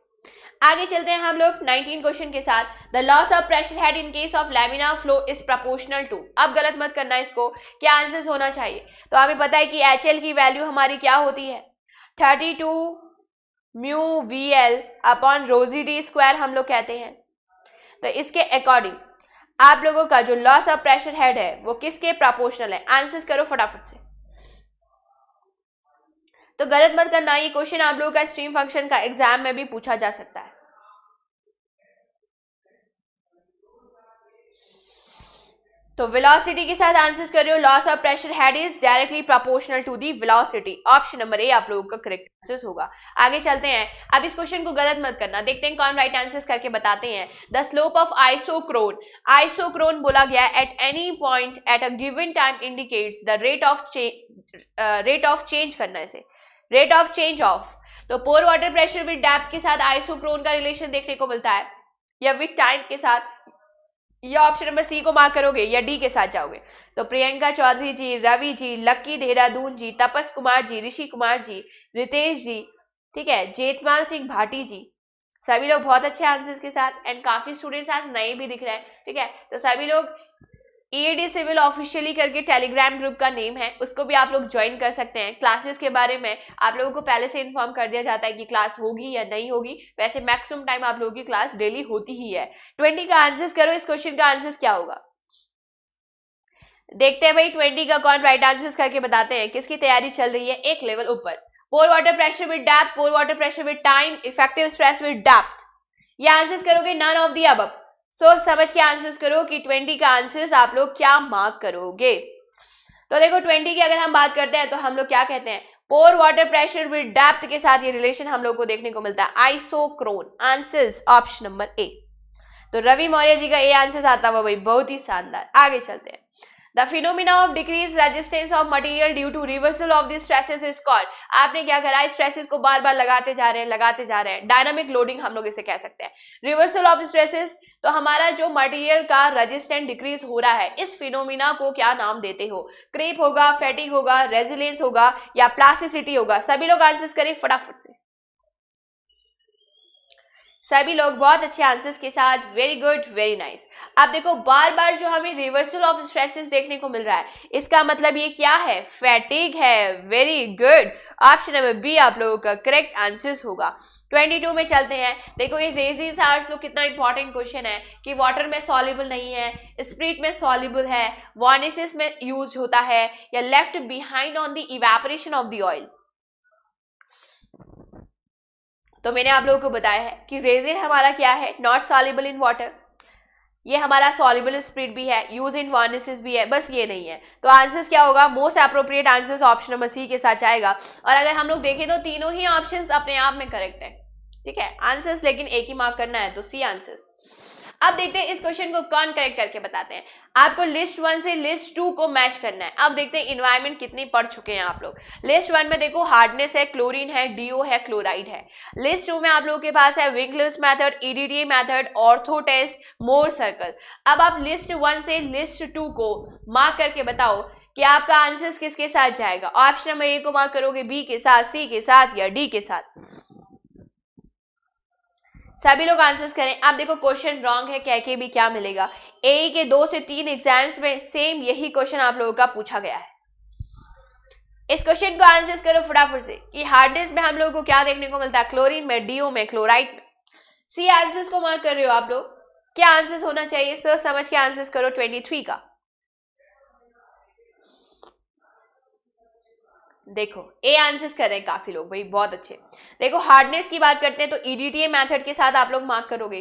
आगे चलते हैं हम लोग 19 क्वेश्चन के साथ the loss of pressure head in case of laminar flow is proportional to अब गलत मत करना इसको क्या आंसर्स होना चाहिए तो हमें पता है कि एच की वैल्यू हमारी क्या होती है 32 two mu V L upon रोजी डी स्क्वायर हम लोग कहते हैं तो इसके अकॉर्डिंग आप लोगों का जो लॉस ऑफ प्रेशर हेड है वो किसके प्रपोर्शनल है आंसर्स करो फटाफट से तो गलत मत करना ये क्वेश्चन आप लोगों का स्ट्रीम फंक्शन का एग्जाम में भी पूछा जा सकता है तो वेलोसिटी के साथ आंसर्स कर रहे हो loss of pressure head is directly proportional to the velocity option number A आप लोगों का करेक्ट आंसर होगा आगे चलते हैं अब इस क्वेश्चन को गलत मत करना देखते हैं कौन राइट आंसर्स करके बताते हैं the slope of isochrone isochrone बोला गया at any point at a given time indicates the rate of rate of change करना इसे रेट ऑफ चेंज ऑफ तो pore water pressure with depth के साथ आइसोक्रोन का रिलेशन देखने को मिलता है या विद टाइम के साथ या ऑप्शन नंबर सी को मार्क करोगे या डी के साथ जाओगे तो प्रियंका चौधरी जी रवि जी लक्की देहरादून जी तपस कुमार जी ऋषि कुमार जी रितेश जी ठीक है जेतमान सिंह भाटी जी सभी लोग बहुत अच्छे आंसर्स के साथ एंड काफी स्टूडेंट्स आज नए भी दिख रहे हैं ठीक है तो सभी लोग एडी सिविल ऑफिशियली करके टेलीग्राम ग्रुप का नेम है उसको भी आप लोग ज्वाइन कर सकते हैं क्लासेस के बारे में आप लोगों को पहले से इन्फॉर्म कर दिया जाता है कि क्लास होगी या नहीं होगी वैसे मैक्सिमम टाइम आप लोगों की क्लास डेली होती ही है ट्वेंटी का आंसर करो इस क्वेश्चन का आंसर क्या होगा देखते हैं भाई ट्वेंटी का कौन राइट आंसर करके बताते हैं किसकी तैयारी चल रही है एक लेवल ऊपर pore water pressure with depth pore water pressure with time effective stress with depth ये आंसर करोगे नन ऑफ दी अब सो so, समझ के आंसर्स करो कि ट्वेंटी का आंसर्स आप लोग क्या मार्क करोगे तो देखो ट्वेंटी की अगर हम बात करते हैं तो हम लोग क्या कहते हैं pore water pressure with depth के साथ ये रिलेशन हम लोग को देखने को मिलता है isochrone answers option number A तो रवि मौर्य जी का ए आंसर आता हुआ भाई बहुत ही शानदार आगे चलते हैं The phenomena of decreased resistance of material due to reversal of this stresses is called. आपने क्या करा स्ट्रेसेस को बार बार लगाते जा रहे हैं लगाते जा रहे हैं डायनामिक लोडिंग हम लोग इसे कह सकते हैं रिवर्सल ऑफ स्ट्रेसेस तो हमारा जो मटेरियल का रेजिस्टेंट डिक्रीज हो रहा है इस फिनोमिना को क्या नाम देते हो क्रेप होगा फैटिक होगा रेजिलेंस होगा या प्लास्टिसिटी होगा सभी लोग आंसर्स करें फटाफट से सभी लोग बहुत अच्छे आंसर्स के साथ वेरी गुड वेरी नाइस आप देखो बार बार जो हमें रिवर्सल ऑफ स्ट्रेसेस देखने को मिल रहा है इसका मतलब ये क्या है फैटिग है very good option number B आप लोगों का करेक्ट आंसर होगा 22 में चलते हैं देखो ये रेजिंग आर्स तो कितना इंपॉर्टेंट क्वेश्चन है कि वाटर में सॉलिबल नहीं है स्प्रिट में सॉलिबल है वॉर्निस में यूज होता है या left behind on the evaporation of the oil तो मैंने आप लोगों को बताया है कि रेजिन हमारा क्या है नॉट सॉलिबल इन वाटर ये हमारा सॉलिबल स्प्रिट भी है यूज इन वार्निसेस भी है बस ये नहीं है तो आंसर्स क्या होगा most appropriate answers option number C के साथ आएगा और अगर हम लोग देखें तो तीनों ही ऑप्शंस अपने आप में करेक्ट है ठीक है आंसर्स लेकिन एक ही मार्क करना है तो सी आंसर्स अब देखते हैं इस क्वेश्चन को कौन करेक्ट करके बताते हैं आपको लिस्ट वन से लिस्ट टू को मैच करना है अब देखते हैं इन्वायरमेंट कितनी पढ़ चुके हैं आप लोग लिस्ट वन में देखो हार्डनेस है क्लोरीन है डीओ है क्लोराइड है लिस्ट टू में आप लोगों के पास है Winkler's method EDTA method ortho test Mohr circle अब आप लिस्ट वन से लिस्ट टू को मार्क करके बताओ कि आपका आंसर किसके साथ जाएगा ऑप्शन नंबर ए को मार्क करोगे बी के साथ सी के साथ या डी के साथ सभी लोग आंसर्स करें आप देखो क्वेश्चन रॉन्ग है कह के भी क्या मिलेगा ए के दो से तीन एग्जाम्स में सेम यही क्वेश्चन आप लोगों का पूछा गया है इस क्वेश्चन को आंसर्स करो फटाफट से कि हार्डनेस में हम लोगों को क्या देखने को मिलता है क्लोरीन में डीओ में क्लोराइड में सी आंसर्स को मार्क कर रहे हो आप लोग क्या आंसर्स होना चाहिए सर समझ के आंसर्स करो ट्वेंटी का देखो ए आंसर्स कर रहे हैं काफी लोग भाई बहुत अच्छे देखो हार्डनेस की बात करते हैं तो ईडीटीए e मेथड के साथ आप लोग मार्क करोगे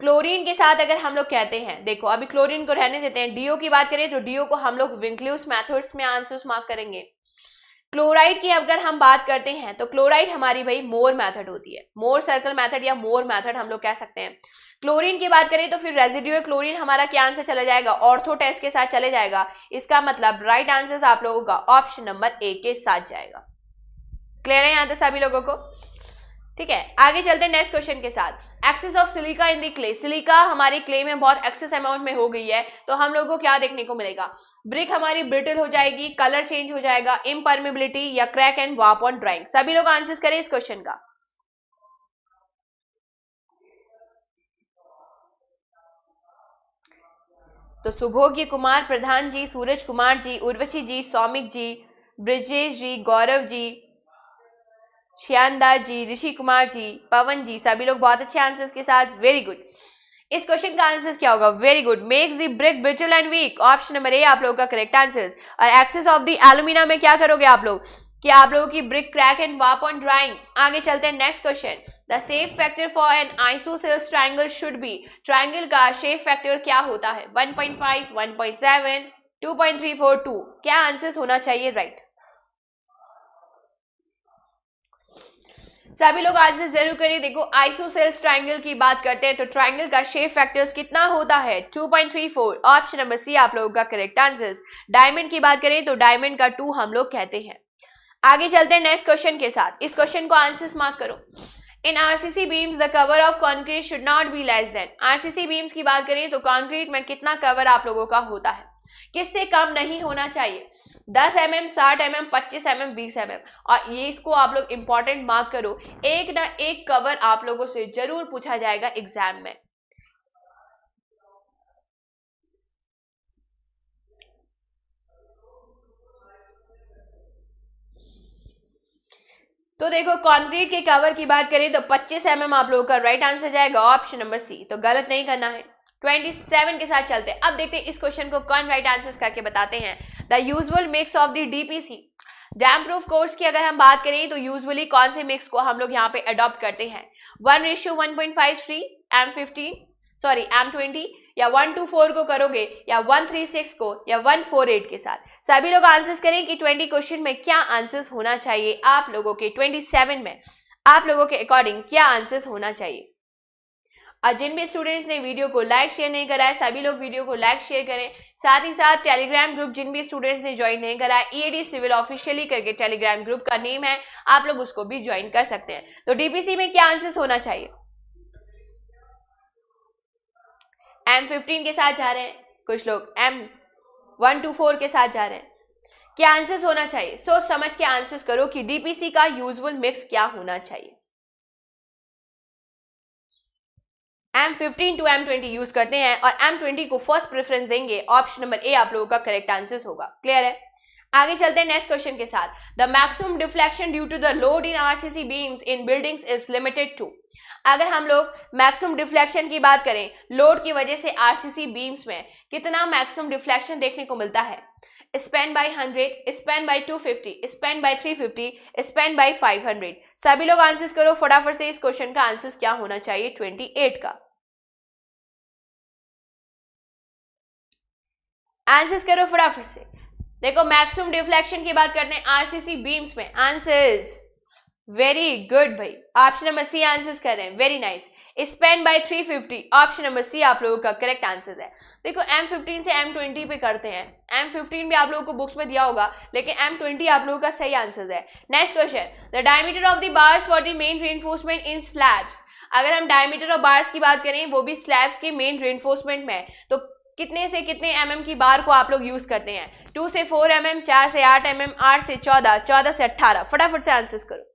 क्लोरीन के साथ अगर हम लोग कहते हैं देखो अभी क्लोरीन को रहने देते हैं डीओ की बात करें तो डीओ को हम लोग विंक्लूस मैथड्स में आंसर्स मार्क करेंगे क्लोराइड की अगर हम बात करते हैं तो क्लोराइड हमारी भाई मोर मेथड होती है मोर सर्कल मेथड या मोर मेथड हम लोग कह सकते हैं क्लोरीन की बात करें तो फिर रेजिड्यू क्लोरीन हमारा क्या आंसर चला जाएगा ऑर्थो टेस्ट के साथ चले जाएगा इसका मतलब राइट आंसर आप लोगों का ऑप्शन नंबर ए के साथ जाएगा क्लियर है यहां तक सभी लोगों को ठीक है आगे चलते हैं नेक्स्ट क्वेश्चन के साथ excess of silica in the clay silica हमारी क्ले में बहुत एक्सेस अमाउंट में हो गई है तो हम लोगों को क्या देखने को मिलेगा ब्रिक हमारी ब्रिटल हो जाएगी कलर चेंज हो जाएगा इमपर्मेबिलिटी या crack and warp on drying सभी लोग आंसर करें इस क्वेश्चन का तो सुभोग्य कुमार प्रधान जी सूरज कुमार जी उर्वशी जी सौमिक जी ब्रिजेश जी गौरव जी श्यानदार जी ऋषि कुमार जी पवन जी सभी लोग बहुत अच्छे आंसर्स के साथ वेरी गुड इस क्वेश्चन का आंसर क्या होगा very good makes the brick brittle and weak option number A आप लोगों का करेक्ट आंसर और एक्सेस ऑफ दी एलुमिना में क्या करोगे आप लोग कि आप लोगों की brick crack and warp on drying आगे चलते हैं next question the safe factor for an isosceles triangle should be triangle का सेफ फैक्टर क्या होता है 1.5 1.7 2.342 क्या आंसर्स होना चाहिए राइट right? सभी लोग आंसर जरूर करिए देखो आइसोसेल्स ट्रायंगल की बात करते हैं तो ट्रायंगल का शेप फैक्टर्स कितना होता है 2.34 ऑप्शन नंबर सी आप लोगों का करेक्ट आंसर डायमंड की बात करें तो डायमंड का टू हम लोग कहते हैं आगे चलते हैं नेक्स्ट क्वेश्चन के साथ इस क्वेश्चन को आंसर मार्क करो in RCC beams the cover of concrete should not be less than RCC beams की बात करें तो कॉन्क्रीट में कितना कवर आप लोगों का होता है किससे कम नहीं होना चाहिए 10 एम एम साठ एम एम पच्चीस एम एम बीस एम एम और ये इसको आप लोग इंपॉर्टेंट मार्क करो एक ना एक कवर आप लोगों से जरूर पूछा जाएगा एग्जाम में तो देखो कंक्रीट के कवर की बात करें तो 25 एम mm आप लोगों का राइट आंसर जाएगा ऑप्शन नंबर सी तो गलत नहीं करना है 27 के साथ चलते हैं अब देखते हैं इस क्वेश्चन को कौन राइट आंसर करके बताते हैं the usual mix of the DPC damp proof course की अगर हम बात करें तो यूजली कौन से मिक्स को हम लोग यहाँ पे अडॉप्ट करते हैं one ratio one point five three M fifty sorry M twenty या वन टू फोर को करोगे या वन थ्री सिक्स को या वन फोर एट के साथ सभी लोग आंसर्स करें कि ट्वेंटी क्वेश्चन में क्या आंसर्स होना चाहिए आप लोगों के ट्वेंटी सेवन में आप लोगों के अकॉर्डिंग क्या आंसर्स होना चाहिए और जिन भी स्टूडेंट्स ने वीडियो को लाइक शेयर नहीं करा है सभी लोग वीडियो को लाइक शेयर करें साथ ही साथ टेलीग्राम ग्रुप जिन भी स्टूडेंट्स ने ज्वाइन नहीं करा है ईएडी सिविल ऑफिशियली करके टेलीग्राम ग्रुप का नेम है आप लोग उसको भी ज्वाइन कर सकते हैं तो डीपीसी में क्या आंसर्स होना चाहिए एम फिफ्टीन के साथ जा रहे हैं कुछ लोग एम वन टू फोर के साथ जा रहे हैं क्या आंसर्स होना चाहिए सोच समझ के आंसर्स करो कि डीपीसी का यूजफुल मिक्स क्या होना चाहिए M fifteen to M twenty use करते हैं और एम ट्वेंटी को फर्स्ट प्रेफरेंस देंगे ऑप्शन नंबर ए आप लोगों का करेक्ट आंसर होगा क्लियर है आगे चलते हैं नेक्स्ट क्वेश्चन के साथ the maximum deflection due to the load in R C beams in buildings is limited to अगर हम लोग मैक्सिमम डिफ्लेक्शन की बात करें लोड की वजह से आरसीसी बीम्स में कितना मैक्सिमम डिफ्लेक्शन देखने को मिलता है span by hundred span by two fifty span by three fifty span by five hundred सभी लोग आंसर्स करो फटाफट से इस क्वेश्चन का आंसर्स क्या होना चाहिए ट्वेंटी एट का आंसर्स करो फटाफट से देखो मैक्सिमम डिफ्लेक्शन की बात करते हैं आरसीसी बीम्स में आंसर्स वेरी गुड भाई ऑप्शन नंबर सी आंसर्स कर रहे हैं very nice span by 350 option number C आप लोगों का करेक्ट आंसर है देखो एम फिफ्टीन से एम ट्वेंटी पे करते हैं एम फिफ्टीन भी आप लोगों को बुक्स में दिया होगा लेकिन एम ट्वेंटी आप लोगों का सही आंसर है next question the diameter of the bars for the main reinforcement in slabs अगर हम डायमीटर ऑफ बार्स की बात करें वो भी स्लैब्स के मेन रेनफोर्समेंट में है तो कितने से कितने एम mm की बार को आप लोग यूज करते हैं टू से फोर एम एम चार से आठ एम mm, एम आठ से चौदह चौदह से अट्ठारह फटाफट से आंसर्स करो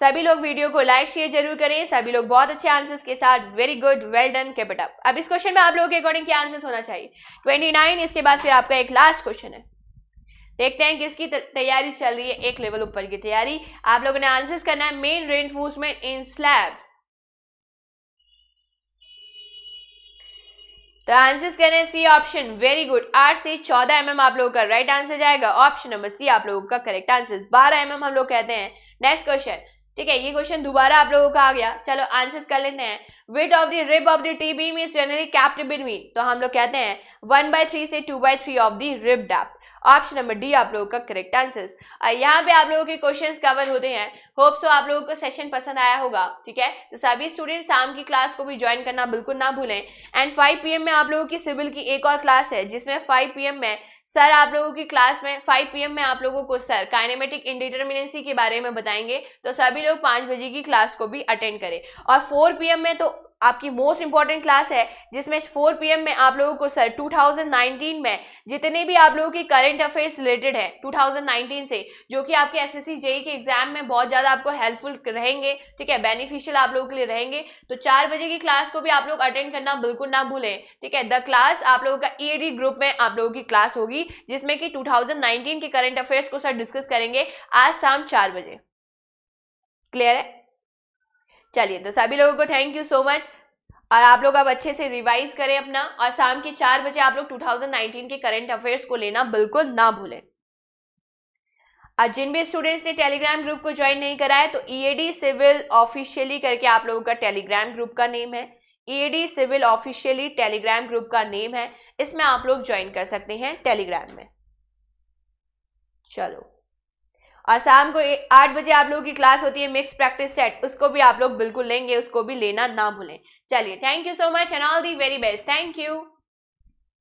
सभी लोग वीडियो को लाइक शेयर जरूर करें सभी लोग बहुत अच्छे आंसर्स के साथ वेरी गुड वेल डन के बेटा अब इस क्वेश्चन में आप लोगों के अकॉर्डिंग क्या आंसर्स होना चाहिए 29 इसके बाद फिर आपका एक लास्ट क्वेश्चन है देखते हैं किसकी तैयारी चल रही है एक लेवल ऊपर की तैयारी आप लोगों ने आंसर्स करना है मेन रेनफोर्समेंट इन स्लैब तो आंसर्स करें सी ऑप्शन वेरी गुड आठ से चौदह एम mm आप लोगों का राइट right आंसर जाएगा ऑप्शन नंबर सी आप लोगों का करेक्ट आंसर बारह एम हम लोग कहते हैं नेक्स्ट क्वेश्चन ठीक है ये क्वेश्चन दोबारा आप लोगों का आ गया चलो आंसर्स कर लेते हैं width of the rib of the T beam is generally kept between तो हम लोग कहते हैं वन बाय थ्री से two by three of the rib depth option number D आप लोगों का करेक्ट आंसर यहाँ पे आप लोगों के क्वेश्चन कवर होते हैं होप सो आप लोगों को सेशन पसंद आया होगा ठीक है तो सभी स्टूडेंट शाम की क्लास को भी ज्वाइन करना बिल्कुल ना भूलें एंड 5 पीएम में आप लोगों की सिविल की एक और क्लास है जिसमें 5 पीएम में सर आप लोगों की क्लास में 5 पीएम में आप लोगों को सर काइनेमेटिक इंडिटर्मिनेंसी के बारे में बताएंगे तो सभी लोग पाँच बजे की क्लास को भी अटेंड करें और 4 पीएम में तो आपकी मोस्ट इंपॉर्टेंट क्लास है जिसमें 4 पीएम में आप लोगों को सर 2019 में जितने भी आप लोगों की करंट अफेयर्स रिलेटेड है 2019 से जो कि आपके एस जेई e के एग्जाम में बहुत ज़्यादा आपको हेल्पफुल रहेंगे ठीक है बेनिफिशियल आप लोगों के लिए रहेंगे तो चार बजे की क्लास को भी आप लोग अटेंड करना बिल्कुल ना भूलें ठीक है द क्लास आप लोगों का ई e ग्रुप में आप लोगों की क्लास होगी जिसमें कि टू के करंट अफेयर्स को सर डिस्कस करेंगे आज शाम चार बजे क्लियर है चलिए तो सभी लोगों को थैंक यू सो मच और आप लोग अब अच्छे से रिवाइज करें अपना और शाम के चार बजे आप लोग 2019 के करंट अफेयर्स को लेना बिल्कुल ना भूलें और जिन भी स्टूडेंट्स ने टेलीग्राम ग्रुप को ज्वाइन नहीं करा है तो ईएडी सिविल ऑफिशियली करके आप लोगों का टेलीग्राम ग्रुप का नेम है EAD civil officially Telegram group का नेम है इसमें आप लोग ज्वाइन कर सकते हैं टेलीग्राम में चलो और शाम को आठ बजे आप लोगों की क्लास होती है मिक्स प्रैक्टिस सेट उसको भी आप लोग बिल्कुल लेंगे उसको भी लेना ना भूलें चलिए thank you so much and all the very best thank you